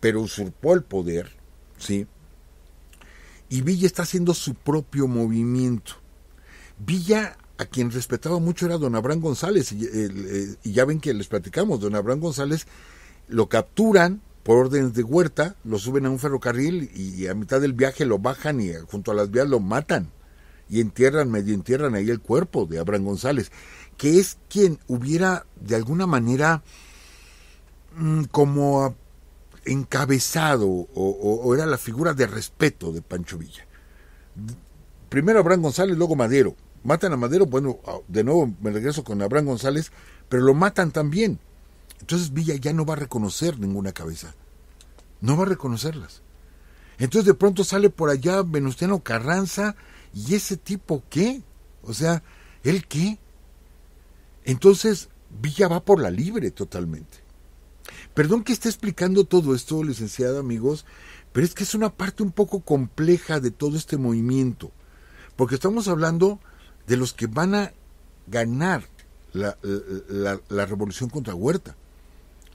pero usurpó el poder, ¿sí? Y Villa está haciendo su propio movimiento. Villa, a quien respetaba mucho, era don Abraham González, y, eh, eh, y ya ven que les platicamos, don Abraham González lo capturan por órdenes de Huerta, lo suben a un ferrocarril y a mitad del viaje lo bajan y eh, junto a las vías lo matan y entierran, medio entierran ahí el cuerpo de Abraham González, que es quien hubiera de alguna manera mm, como encabezado o, era la figura de respeto de Pancho Villa. Primero Abraham González, luego Madero. Matan a Madero, bueno, de nuevo me regreso con Abraham González, pero lo matan también. Entonces Villa ya no va a reconocer ninguna cabeza. No va a reconocerlas. Entonces de pronto sale por allá Venustiano Carranza, ¿Y ese tipo qué? O sea, ¿él qué? Entonces, Villa va por la libre totalmente. Perdón que esté explicando todo esto, licenciado amigos, pero es que es una parte un poco compleja de todo este movimiento, porque estamos hablando de los que van a ganar la, la revolución contra Huerta,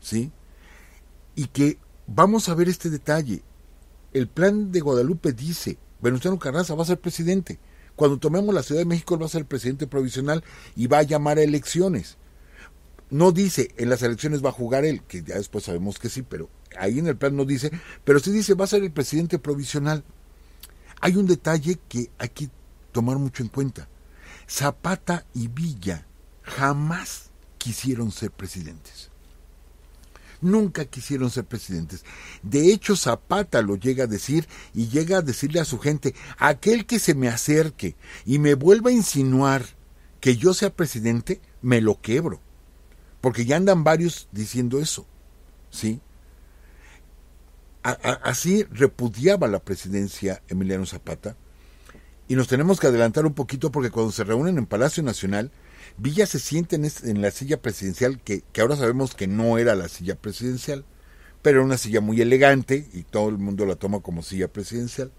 ¿sí? Y que vamos a ver este detalle. El plan de Guadalupe dice Venustiano Carranza va a ser presidente. Cuando tomemos la Ciudad de México, él va a ser presidente provisional y va a llamar a elecciones. No dice en las elecciones va a jugar él, que ya después sabemos que sí, pero ahí en el plan no dice, pero sí dice va a ser el presidente provisional. Hay un detalle que hay que tomar mucho en cuenta. Zapata y Villa jamás quisieron ser presidentes nunca quisieron ser presidentes. De hecho, Zapata lo llega a decir y llega a decirle a su gente, aquel que se me acerque y me vuelva a insinuar que yo sea presidente, me lo quebro. Porque ya andan varios diciendo eso. ¿Sí? así repudiaba la presidencia Emiliano Zapata. Y nos tenemos que adelantar un poquito porque cuando se reúnen en Palacio Nacional, Villa se siente en, la silla presidencial, que, ahora sabemos que no era la silla presidencial, pero era una silla muy elegante y todo el mundo la toma como silla presidencial.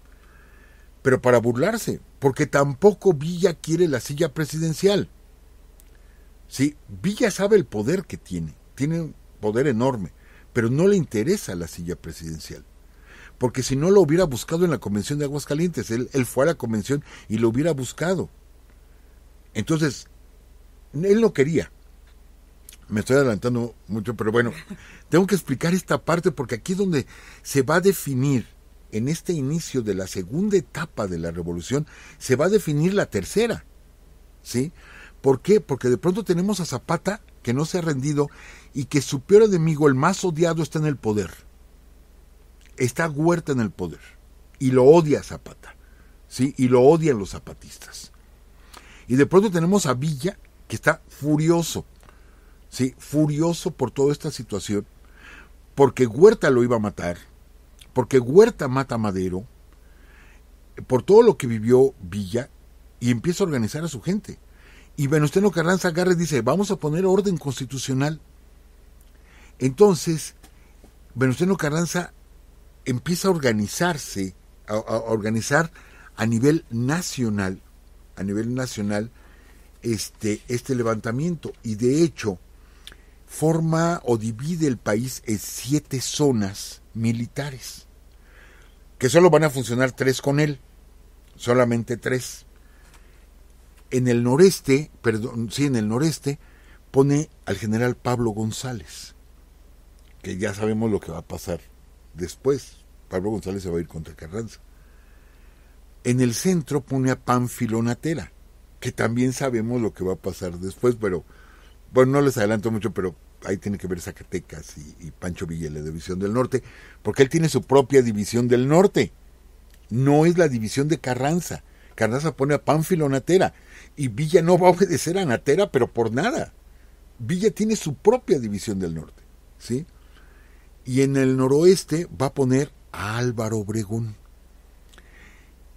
Pero para burlarse, porque tampoco Villa quiere la silla presidencial. Sí, Villa sabe el poder que tiene, tiene un poder enorme, pero no le interesa la silla presidencial porque si no lo hubiera buscado en la convención de Aguascalientes, él, fue a la convención y lo hubiera buscado. Entonces, él no quería. Me estoy adelantando mucho, pero bueno, tengo que explicar esta parte porque aquí es donde se va a definir, en este inicio de la segunda etapa de la revolución, se va a definir la tercera. ¿Sí? ¿Por qué? Porque de pronto tenemos a Zapata que no se ha rendido y que su peor enemigo, el más odiado, está en el poder. Está Huerta en el poder. Y lo odia Zapata. ¿sí? Y lo odian los zapatistas. Y de pronto tenemos a Villa, está furioso, ¿sí? Furioso por toda esta situación, porque Huerta lo iba a matar, porque Huerta mata a Madero, por todo lo que vivió Villa, y empieza a organizar a su gente. Y Venustiano Carranza y dice, vamos a poner orden constitucional. Entonces, Venustiano Carranza empieza a organizarse, a, organizar a nivel nacional, a nivel nacional, este, este levantamiento y de hecho forma o divide el país en siete zonas militares, que solo van a funcionar tres con él, solamente tres. En el noreste, perdón, en el noreste, pone al general Pablo González, que ya sabemos lo que va a pasar después. Pablo González se va a ir contra Carranza. En el centro pone a Panfilonatera, que también sabemos lo que va a pasar después, pero bueno, no les adelanto mucho, pero ahí tiene que ver Zacatecas y, Pancho Villa, la división del norte, porque él tiene su propia división del norte, no es la división de Carranza. Carranza pone a Pánfilo Natera y Villa no va a obedecer a Natera, pero por nada. Villa tiene su propia división del norte, ¿sí? Y en el noroeste va a poner a Álvaro Obregón.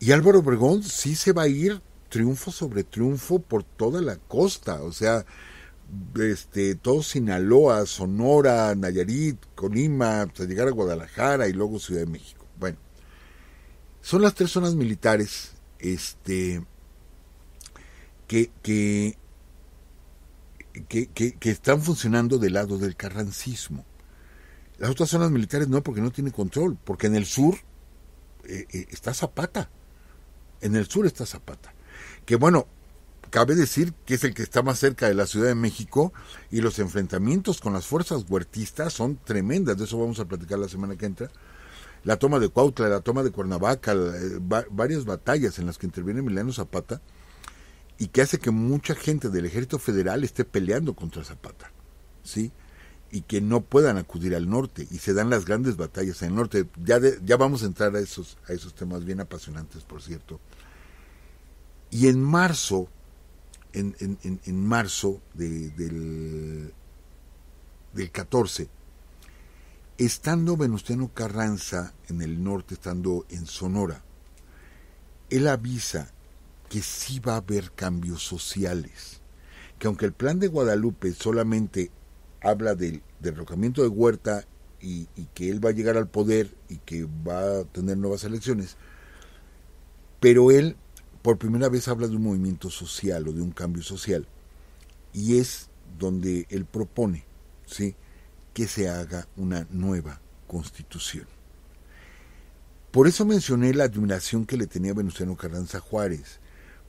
Y Álvaro Obregón sí se va a ir triunfo sobre triunfo por toda la costa, o sea, este, todo Sinaloa, Sonora, Nayarit, Colima, hasta pues, llegar a Guadalajara y luego Ciudad de México. Bueno, son las tres zonas militares este, que, que, están funcionando del lado del carrancismo. Las otras zonas militares no, porque no tiene control, porque en el sur eh, eh, está Zapata, en el sur está Zapata que bueno, cabe decir que es el que está más cerca de la Ciudad de México y los enfrentamientos con las fuerzas huertistas son tremendas, de eso vamos a platicar la semana que entra. La toma de Cuautla, la toma de Cuernavaca, eh, varias batallas en las que interviene Milano Zapata y que hace que mucha gente del Ejército Federal esté peleando contra Zapata, ¿sí? Y que no puedan acudir al norte y se dan las grandes batallas en el norte. Ya, ya vamos a entrar a esos, a esos temas bien apasionantes, por cierto y en marzo, en, en, en, marzo del, del 14, estando Venustiano Carranza en el norte, estando en Sonora, él avisa que sí va a haber cambios sociales, que aunque el plan de Guadalupe solamente habla del derrocamiento de Huerta y, que él va a llegar al poder y que va a tener nuevas elecciones, pero él por primera vez habla de un movimiento social o de un cambio social. Y es donde él propone ¿sí? que se haga una nueva constitución. Por eso mencioné la admiración que le tenía Venustiano Carranza Juárez,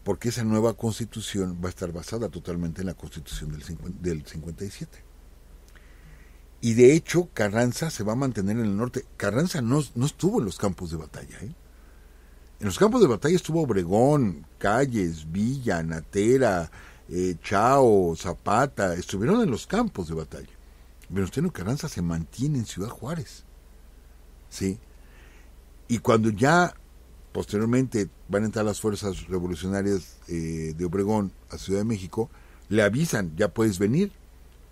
porque esa nueva constitución va a estar basada totalmente en la constitución del, del 57. Y de hecho, Carranza se va a mantener en el norte. Carranza no, no estuvo en los campos de batalla. ¿eh? En los campos de batalla estuvo Obregón, Calles, Villa, Natera, eh, Chao, Zapata, estuvieron en los campos de batalla. Venustiano Carranza se mantiene en Ciudad Juárez. ¿Sí? Y cuando ya posteriormente van a entrar las fuerzas revolucionarias eh, de Obregón a Ciudad de México, le avisan, ya puedes venir.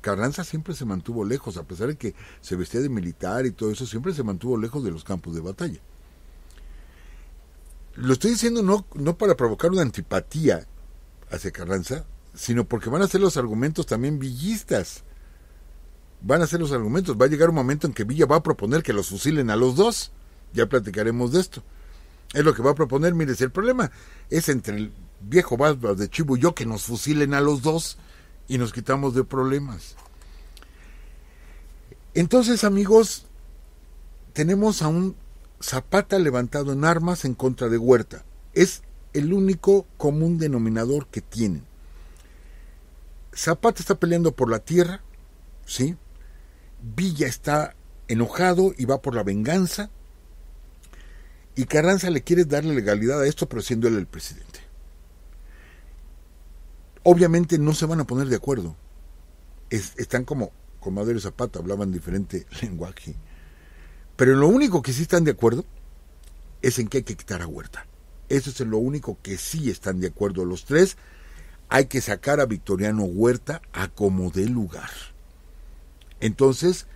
Carranza siempre se mantuvo lejos, a pesar de que se vestía de militar y todo eso, siempre se mantuvo lejos de los campos de batalla. Lo estoy diciendo no, para provocar una antipatía hacia Carranza, sino porque van a ser los argumentos también villistas. Van a ser los argumentos. Va a llegar un momento en que Villa va a proponer que los fusilen a los dos. Ya platicaremos de esto. Es lo que va a proponer. Mire, si el problema es entre el viejo Vázquez de Chivo y yo que nos fusilen a los dos y nos quitamos de problemas. Entonces, amigos, tenemos a un Zapata levantado en armas en contra de Huerta. Es el único común denominador que tienen. Zapata está peleando por la tierra, ¿sí? Villa está enojado y va por la venganza. Y Carranza le quiere darle legalidad a esto, pero siendo él el presidente. Obviamente no se van a poner de acuerdo. están como con Madero y Zapata, hablaban diferente lenguaje. Pero lo único que sí están de acuerdo es en que hay que quitar a Huerta. Eso es lo único que sí están de acuerdo los tres. Hay que sacar a Victoriano Huerta a como dé lugar. Entonces,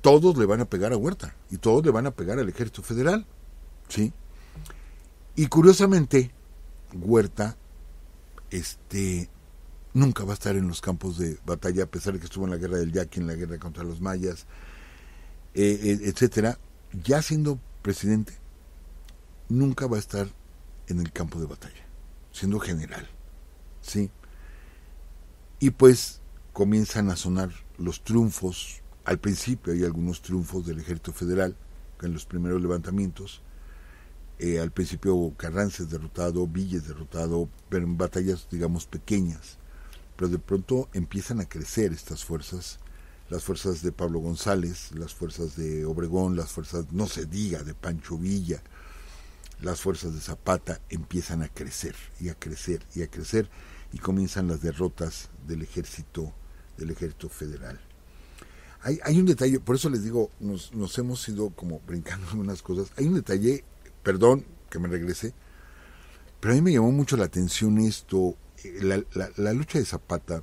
todos le van a pegar a Huerta y todos le van a pegar al Ejército Federal. ¿Sí? Y curiosamente, Huerta este, nunca va a estar en los campos de batalla, a pesar de que estuvo en la guerra del Yaqui, en la guerra contra los mayas, eh, eh, etcétera, ya siendo presidente, nunca va a estar en el campo de batalla, siendo general, ¿sí? Y pues comienzan a sonar los triunfos, al principio hay algunos triunfos del ejército federal, en los primeros levantamientos, eh, al principio Carrances derrotado, Villes derrotado, pero en batallas digamos pequeñas, pero de pronto empiezan a crecer estas fuerzas las fuerzas de Pablo González, las fuerzas de Obregón, las fuerzas, no se diga, de Pancho Villa, las fuerzas de Zapata empiezan a crecer y a crecer y a crecer y comienzan las derrotas del ejército, del ejército federal. Hay, hay un detalle, por eso les digo, nos, hemos ido como brincando unas cosas. Hay un detalle, perdón que me regrese, pero a mí me llamó mucho la atención esto, eh, la lucha de Zapata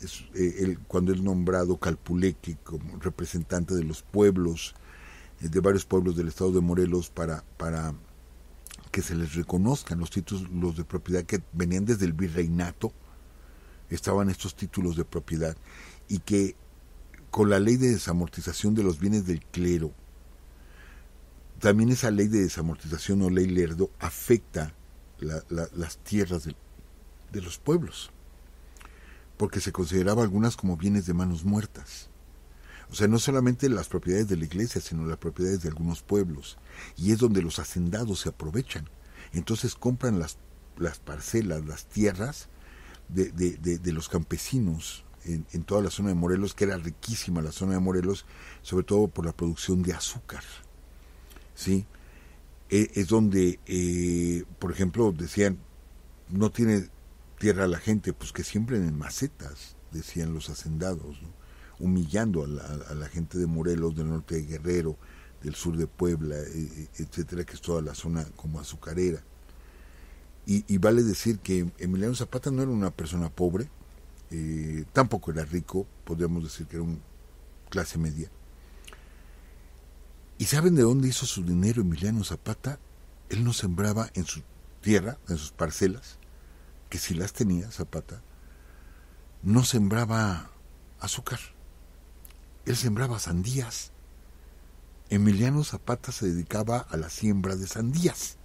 es, eh, cuando es nombrado Calpuleque como representante de los pueblos, eh, de varios pueblos del estado de Morelos, para, para que se les reconozcan los títulos de propiedad que venían desde el virreinato, estaban estos títulos de propiedad, y que con la ley de desamortización de los bienes del clero, también esa ley de desamortización o ley lerdo afecta las tierras de los pueblos porque se consideraba algunas como bienes de manos muertas. O sea, no solamente las propiedades de la iglesia, sino las propiedades de algunos pueblos. Y es donde los hacendados se aprovechan. Entonces compran las, las parcelas, las tierras de, los campesinos en, toda la zona de Morelos, que era riquísima la zona de Morelos, sobre todo por la producción de azúcar. ¿Sí? E, es, donde, eh, por ejemplo, decían, no tiene tierra a la gente, pues que siempre en macetas, decían los hacendados, humillando a la, gente de Morelos, del norte de Guerrero, del sur de Puebla, e, e, etcétera, que es toda la zona como azucarera. Y, vale decir que Emiliano Zapata no era una persona pobre, eh, tampoco era rico, podríamos decir que era un clase media. ¿Y saben de dónde hizo su dinero Emiliano Zapata? Él no sembraba en su tierra, en sus parcelas, que si las tenía Zapata, no sembraba azúcar, él sembraba sandías. Emiliano Zapata se dedicaba a la siembra de sandías.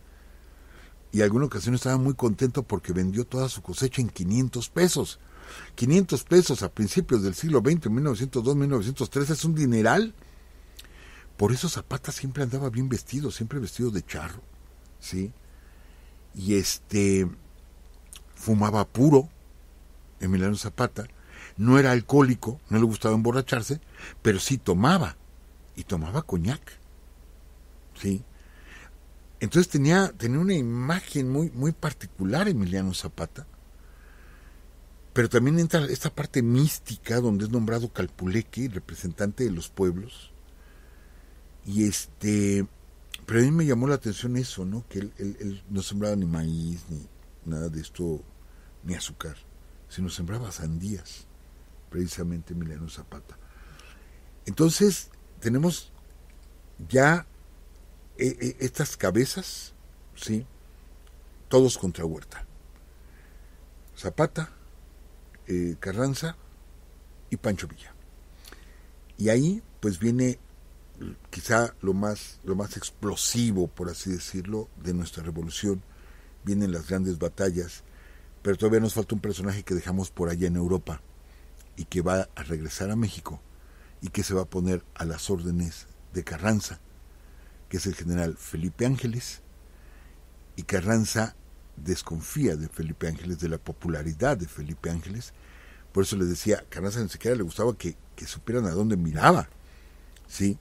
Y alguna ocasión estaba muy contento porque vendió toda su cosecha en 500 pesos. 500 pesos a principios del siglo XX, 1902, 1903, es un dineral. Por eso Zapata siempre andaba bien vestido, siempre vestido de charro, ¿sí? Y este fumaba puro, Emiliano Zapata, no era alcohólico, no le gustaba emborracharse, pero sí tomaba, y tomaba coñac. ¿Sí? Entonces tenía, tenía una imagen muy, muy particular Emiliano Zapata, pero también entra esta parte mística donde es nombrado Calpuleque, representante de los pueblos. Y este, pero a mí me llamó la atención eso, ¿no? Que él no sembraba ni maíz, ni nada de esto ni azúcar, sino sembraba sandías, precisamente Emiliano Zapata. Entonces, tenemos ya eh, eh, estas cabezas, ¿sí? Todos contra Huerta. Zapata, eh, Carranza y Pancho Villa. Y ahí, pues viene mm, quizá lo más, lo más explosivo, por así decirlo, de nuestra revolución. Vienen las grandes batallas pero todavía nos falta un personaje que dejamos por allá en Europa y que va a regresar a México y que se va a poner a las órdenes de Carranza, que es el general Felipe Ángeles, y Carranza desconfía de Felipe Ángeles, de la popularidad de Felipe Ángeles, por eso le decía, Carranza ni siquiera le gustaba que, que supieran a dónde miraba, ¿sí?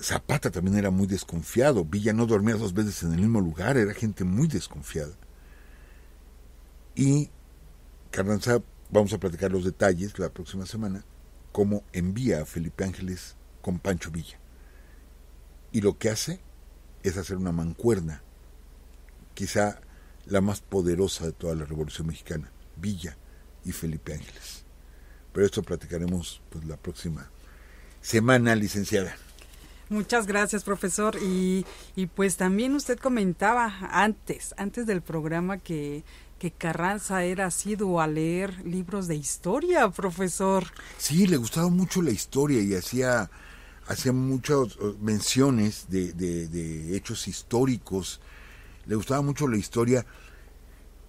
Zapata también era muy desconfiado, Villa no dormía dos veces en el mismo lugar, era gente muy desconfiada. Y Carranza, vamos a platicar los detalles la próxima semana, cómo envía a Felipe Ángeles con Pancho Villa. Y lo que hace es hacer una mancuerna, quizá la más poderosa de toda la Revolución Mexicana, Villa y Felipe Ángeles. Pero esto platicaremos pues, la próxima semana, licenciada. Muchas gracias, profesor. Y, y, pues también usted comentaba antes, antes del programa que Carranza era sido a leer libros de historia, profesor. Sí, le gustaba mucho la historia y hacía, hacía muchas eh, menciones de, de, de hechos históricos. Le gustaba mucho la historia.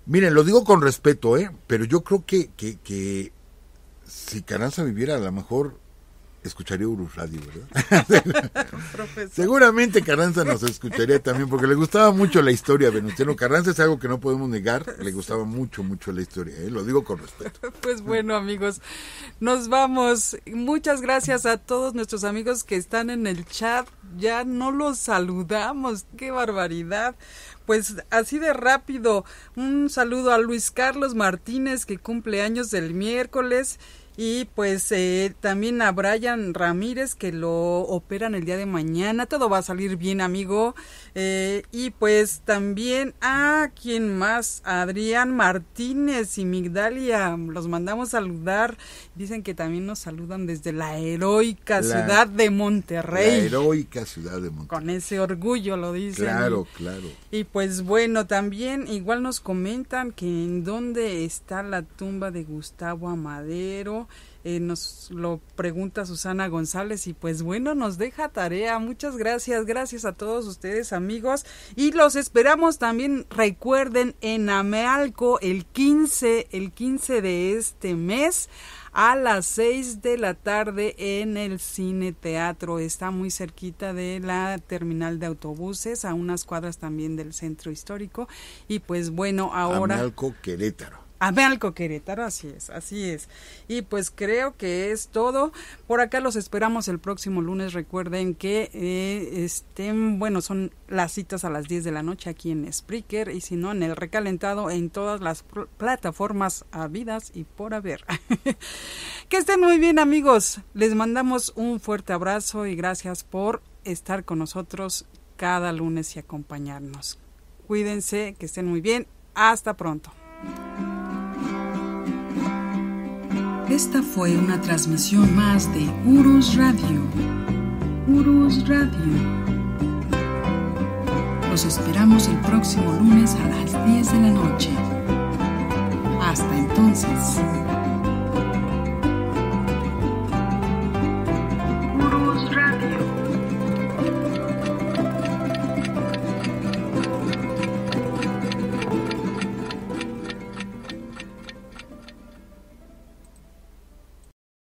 Miren, lo digo con respeto, ¿eh? pero yo creo que, que si Carranza viviera, a lo mejor escucharía Urus Radio, ¿verdad? Seguramente Carranza nos escucharía también, porque le gustaba mucho la historia, Venustiano Carranza es algo que no podemos negar, le gustaba mucho, mucho la historia, ¿eh? lo digo con respeto. Pues bueno, amigos, nos vamos. Muchas gracias a todos nuestros amigos que están en el chat, ya no los saludamos, qué barbaridad. Pues así de rápido, un saludo a Luis Carlos Martínez que cumple años el miércoles y pues eh, también a Brian Ramírez que lo operan el día de mañana. Todo va a salir bien, amigo. Eh, y pues también a quien más, Adrián Martínez y Migdalia. Los mandamos saludar. Dicen que también nos saludan desde la heroica ciudad de Monterrey. La heroica ciudad de Monterrey. Con ese orgullo lo dicen. Claro, claro. Y pues bueno, también igual nos comentan que en dónde está la tumba de Gustavo Amadero. Eh, nos lo pregunta Susana González y pues bueno, nos deja tarea. Muchas gracias, gracias a todos ustedes amigos y los esperamos también, recuerden, en Amealco el 15, el 15 de este mes a las 6 de la tarde en el Cine Teatro. Está muy cerquita de la terminal de autobuses, a unas cuadras también del centro histórico. Y pues bueno, ahora... Amealco, Querétaro. Amalco Querétaro, así es, así es. Y pues creo que es todo. Por acá los esperamos el próximo lunes. Recuerden que eh, estén, bueno, son las citas a las 10 de la noche aquí en Spreaker y si no, en el recalentado en todas las plataformas habidas y por haber. que estén muy bien amigos. Les mandamos un fuerte abrazo y gracias por estar con nosotros cada lunes y acompañarnos. Cuídense, que estén muy bien. Hasta pronto. Esta fue una transmisión más de Urus Radio. Urus Radio. Los esperamos el próximo lunes a las 10 de la noche. Hasta entonces.